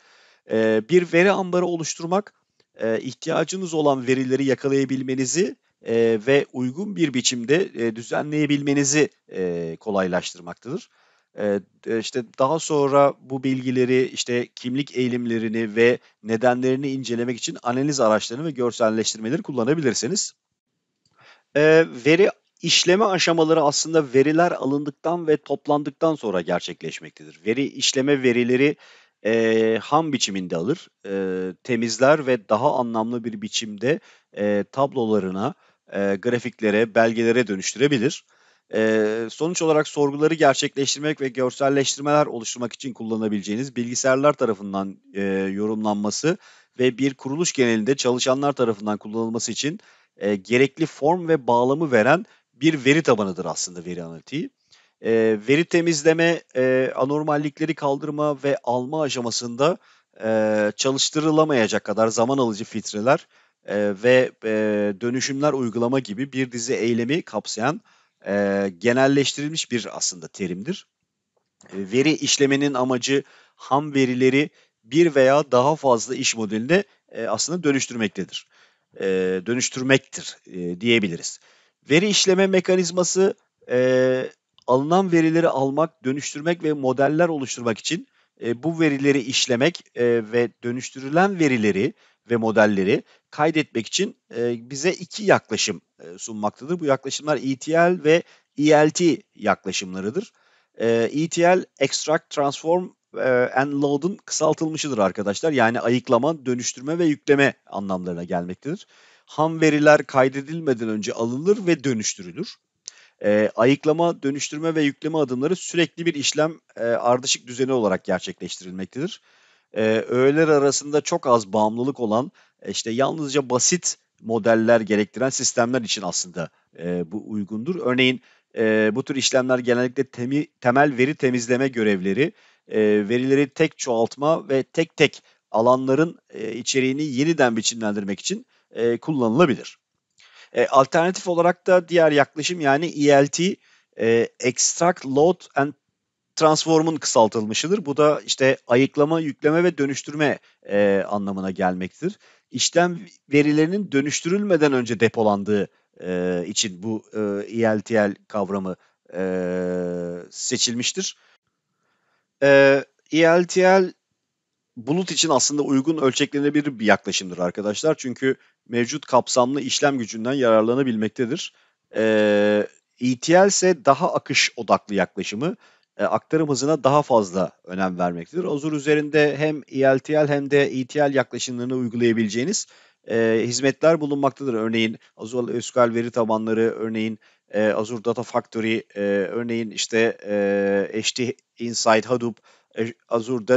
E, bir veri ambarı oluşturmak e, ihtiyacınız olan verileri yakalayabilmenizi ve uygun bir biçimde düzenleyebilmenizi kolaylaştırmaktadır. İşte daha sonra bu bilgileri işte kimlik eğilimlerini ve nedenlerini incelemek için analiz araçlarını ve görselleştirmeleri kullanabilirsiniz. veri işleme aşamaları aslında veriler alındıktan ve toplandıktan sonra gerçekleşmektedir. Veri işleme verileri e, ham biçiminde alır, e, temizler ve daha anlamlı bir biçimde e, tablolarına, e, grafiklere, belgelere dönüştürebilir. E, sonuç olarak sorguları gerçekleştirmek ve görselleştirmeler oluşturmak için kullanabileceğiniz bilgisayarlar tarafından e, yorumlanması ve bir kuruluş genelinde çalışanlar tarafından kullanılması için e, gerekli form ve bağlamı veren bir veri tabanıdır aslında veri analitiği. E, veri temizleme, e, anormallikleri kaldırma ve alma aşamasında e, çalıştırılamayacak kadar zaman alıcı filtreler e, ve e, dönüşümler uygulama gibi bir dizi eylemi kapsayan e, genelleştirilmiş bir aslında terimdir. E, veri işlemenin amacı ham verileri bir veya daha fazla iş modeline e, aslında dönüştürmektedir. E, dönüştürmektir e, diyebiliriz. Veri işleme mekanizması e, alınan verileri almak, dönüştürmek ve modeller oluşturmak için e, bu verileri işlemek e, ve dönüştürülen verileri ve modelleri kaydetmek için e, bize iki yaklaşım e, sunmaktadır. Bu yaklaşımlar ETL ve ELT yaklaşımlarıdır. E, ETL, Extract, Transform e, and Load'un kısaltılmışıdır arkadaşlar. Yani ayıklama, dönüştürme ve yükleme anlamlarına gelmektedir. Ham veriler kaydedilmeden önce alınır ve dönüştürülür e, ayıklama, dönüştürme ve yükleme adımları sürekli bir işlem e, ardışık düzeni olarak gerçekleştirilmektedir. E, öğeler arasında çok az bağımlılık olan e, işte yalnızca basit modeller gerektiren sistemler için aslında e, bu uygundur. Örneğin e, bu tür işlemler genellikle temi, temel veri temizleme görevleri, e, verileri tek çoğaltma ve tek tek alanların e, içeriğini yeniden biçimlendirmek için e, kullanılabilir. E, alternatif olarak da diğer yaklaşım yani ELT e, Extract, Load and Transform'un kısaltılmışıdır. Bu da işte ayıklama, yükleme ve dönüştürme e, anlamına gelmektir. İşlem verilerinin dönüştürülmeden önce depolandığı e, için bu e, ELTL kavramı e, seçilmiştir. E, ELTL bulut için aslında uygun ölçeklenebilir bir yaklaşımdır arkadaşlar. Çünkü mevcut kapsamlı işlem gücünden yararlanabilmektedir. Ee, ETL ise daha akış odaklı yaklaşımı e, aktarım hızına daha fazla önem vermektedir. Azure üzerinde hem ELTL hem de ETL yaklaşımlarını uygulayabileceğiniz e, hizmetler bulunmaktadır. Örneğin Azure SQL veri tabanları, örneğin e, Azure Data Factory, e, örneğin işte e, HT Insight, Hadoop, e, Azure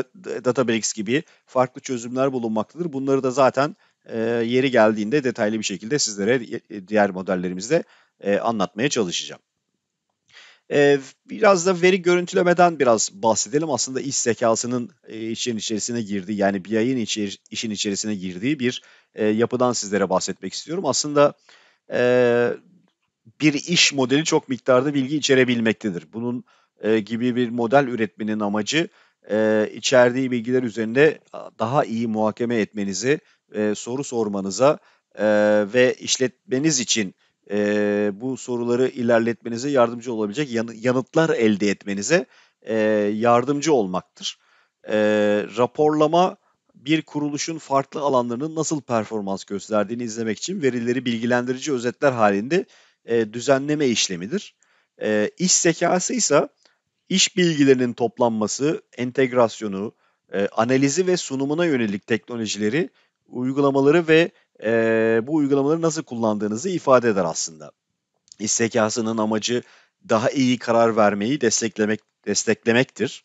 Databricks gibi farklı çözümler bulunmaktadır. Bunları da zaten e, yeri geldiğinde detaylı bir şekilde sizlere e, diğer modellerimizde anlatmaya çalışacağım. biraz da veri görüntülemeden biraz bahsedelim. Aslında iş zekasının işin içerisine girdiği yani BI'nin içer, işin içerisine girdiği bir yapıdan sizlere bahsetmek istiyorum. Aslında bir iş modeli çok miktarda bilgi içerebilmektedir. Bunun gibi bir model üretmenin amacı e, içerdiği bilgiler üzerinde daha iyi muhakeme etmenizi, e, soru sormanıza e, ve işletmeniz için e, bu soruları ilerletmenize yardımcı olabilecek yan, yanıtlar elde etmenize e, yardımcı olmaktır. E, raporlama bir kuruluşun farklı alanlarının nasıl performans gösterdiğini izlemek için verileri bilgilendirici özetler halinde e, düzenleme işlemidir. E, iş zekası ise iş bilgilerinin toplanması, entegrasyonu, e, analizi ve sunumuna yönelik teknolojileri, uygulamaları ve e, bu uygulamaları nasıl kullandığınızı ifade eder aslında. İş zekasının amacı daha iyi karar vermeyi desteklemek desteklemektir.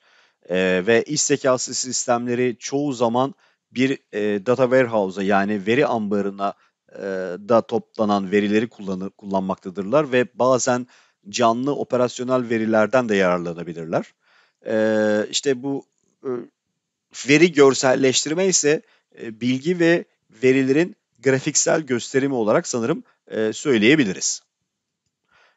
E, ve iş zekası sistemleri çoğu zaman bir e, data warehouse'a yani veri ambarına e, da toplanan verileri kullanı, kullanmaktadırlar ve bazen canlı operasyonel verilerden de yararlanabilirler. E, işte bu e, veri görselleştirme ise e, bilgi ve verilerin grafiksel gösterimi olarak sanırım e, söyleyebiliriz.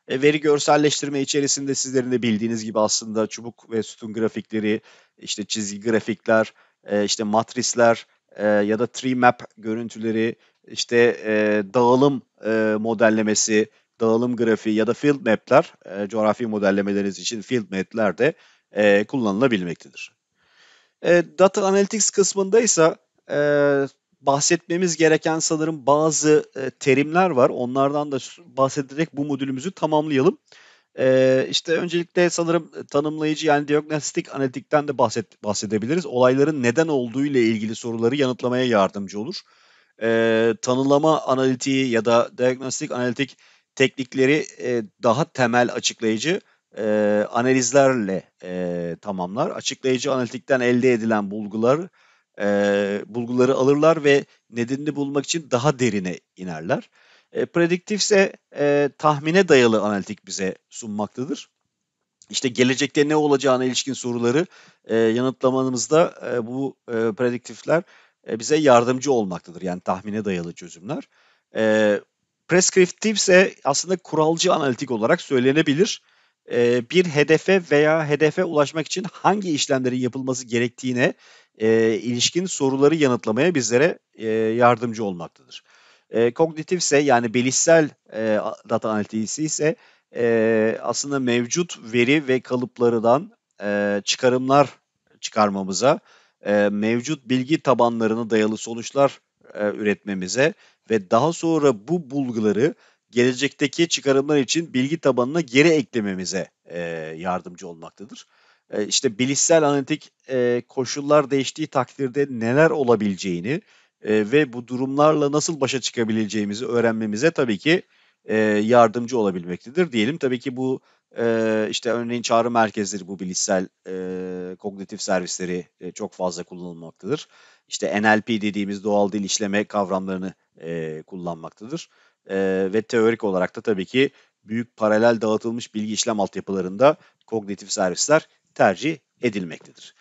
E, veri görselleştirme içerisinde sizlerin de bildiğiniz gibi aslında çubuk ve sütun grafikleri, işte çizgi grafikler, e, işte matrisler e, ya da tree map görüntüleri, işte e, dağılım e, modellemesi, dağılım grafiği ya da field map'ler e, coğrafi modellemeleriniz için field map'ler de e, kullanılabilmektedir. E, data Analytics kısmında ise e, bahsetmemiz gereken sanırım bazı e, terimler var. Onlardan da bahsederek bu modülümüzü tamamlayalım. E, işte öncelikle sanırım tanımlayıcı yani diagnostik analitikten de bahset, bahsedebiliriz. Olayların neden olduğu ile ilgili soruları yanıtlamaya yardımcı olur. E, tanılama analitiği ya da diagnostik analitik teknikleri e, daha temel açıklayıcı e, analizlerle e, tamamlar. Açıklayıcı analitikten elde edilen bulgular e, bulguları alırlar ve nedenini bulmak için daha derine inerler. E, prediktif ise e, tahmine dayalı analitik bize sunmaktadır. İşte gelecekte ne olacağına ilişkin soruları e, yanıtlamamızda e, bu e, prediktifler e, bize yardımcı olmaktadır. Yani tahmine dayalı çözümler. E, Prescriptive aslında kuralcı analitik olarak söylenebilir. E, bir hedefe veya hedefe ulaşmak için hangi işlemlerin yapılması gerektiğine e, ilişkin soruları yanıtlamaya bizlere e, yardımcı olmaktadır. E, kognitif ise yani bilişsel e, data analitisi ise e, aslında mevcut veri ve kalıplarından e, çıkarımlar çıkarmamıza, e, mevcut bilgi tabanlarına dayalı sonuçlar e, üretmemize ve daha sonra bu bulguları gelecekteki çıkarımlar için bilgi tabanına geri eklememize e, yardımcı olmaktadır. E, işte bilişsel analitik e, koşullar değiştiği takdirde neler olabileceğini e, ve bu durumlarla nasıl başa çıkabileceğimizi öğrenmemize tabii ki e, yardımcı olabilmektedir. Diyelim tabii ki bu e, işte örneğin çağrı merkezleri bu bilişsel e, kognitif servisleri e, çok fazla kullanılmaktadır. İşte NLP dediğimiz doğal dil işleme kavramlarını e, kullanmaktadır. E, ve teorik olarak da tabii ki büyük paralel dağıtılmış bilgi işlem altyapılarında kognitif servisler tercih edilmektedir.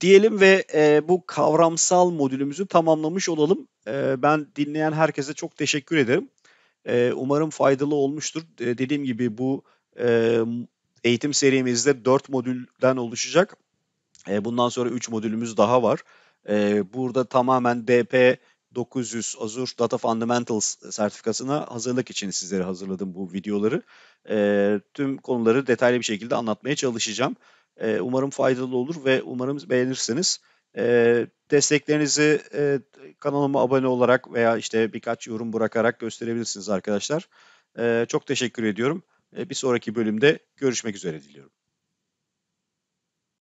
Diyelim ve e, bu kavramsal modülümüzü tamamlamış olalım. E, ben dinleyen herkese çok teşekkür ederim. E, umarım faydalı olmuştur. E, dediğim gibi bu e, eğitim serimizde 4 modülden oluşacak. E, bundan sonra 3 modülümüz daha var. E, burada tamamen DP 900 Azure Data Fundamentals sertifikasına hazırlık için sizlere hazırladım bu videoları. E, tüm konuları detaylı bir şekilde anlatmaya çalışacağım. E, umarım faydalı olur ve umarım beğenirsiniz. E, desteklerinizi e, kanalıma abone olarak veya işte birkaç yorum bırakarak gösterebilirsiniz arkadaşlar. E, çok teşekkür ediyorum. E, bir sonraki bölümde görüşmek üzere diliyorum.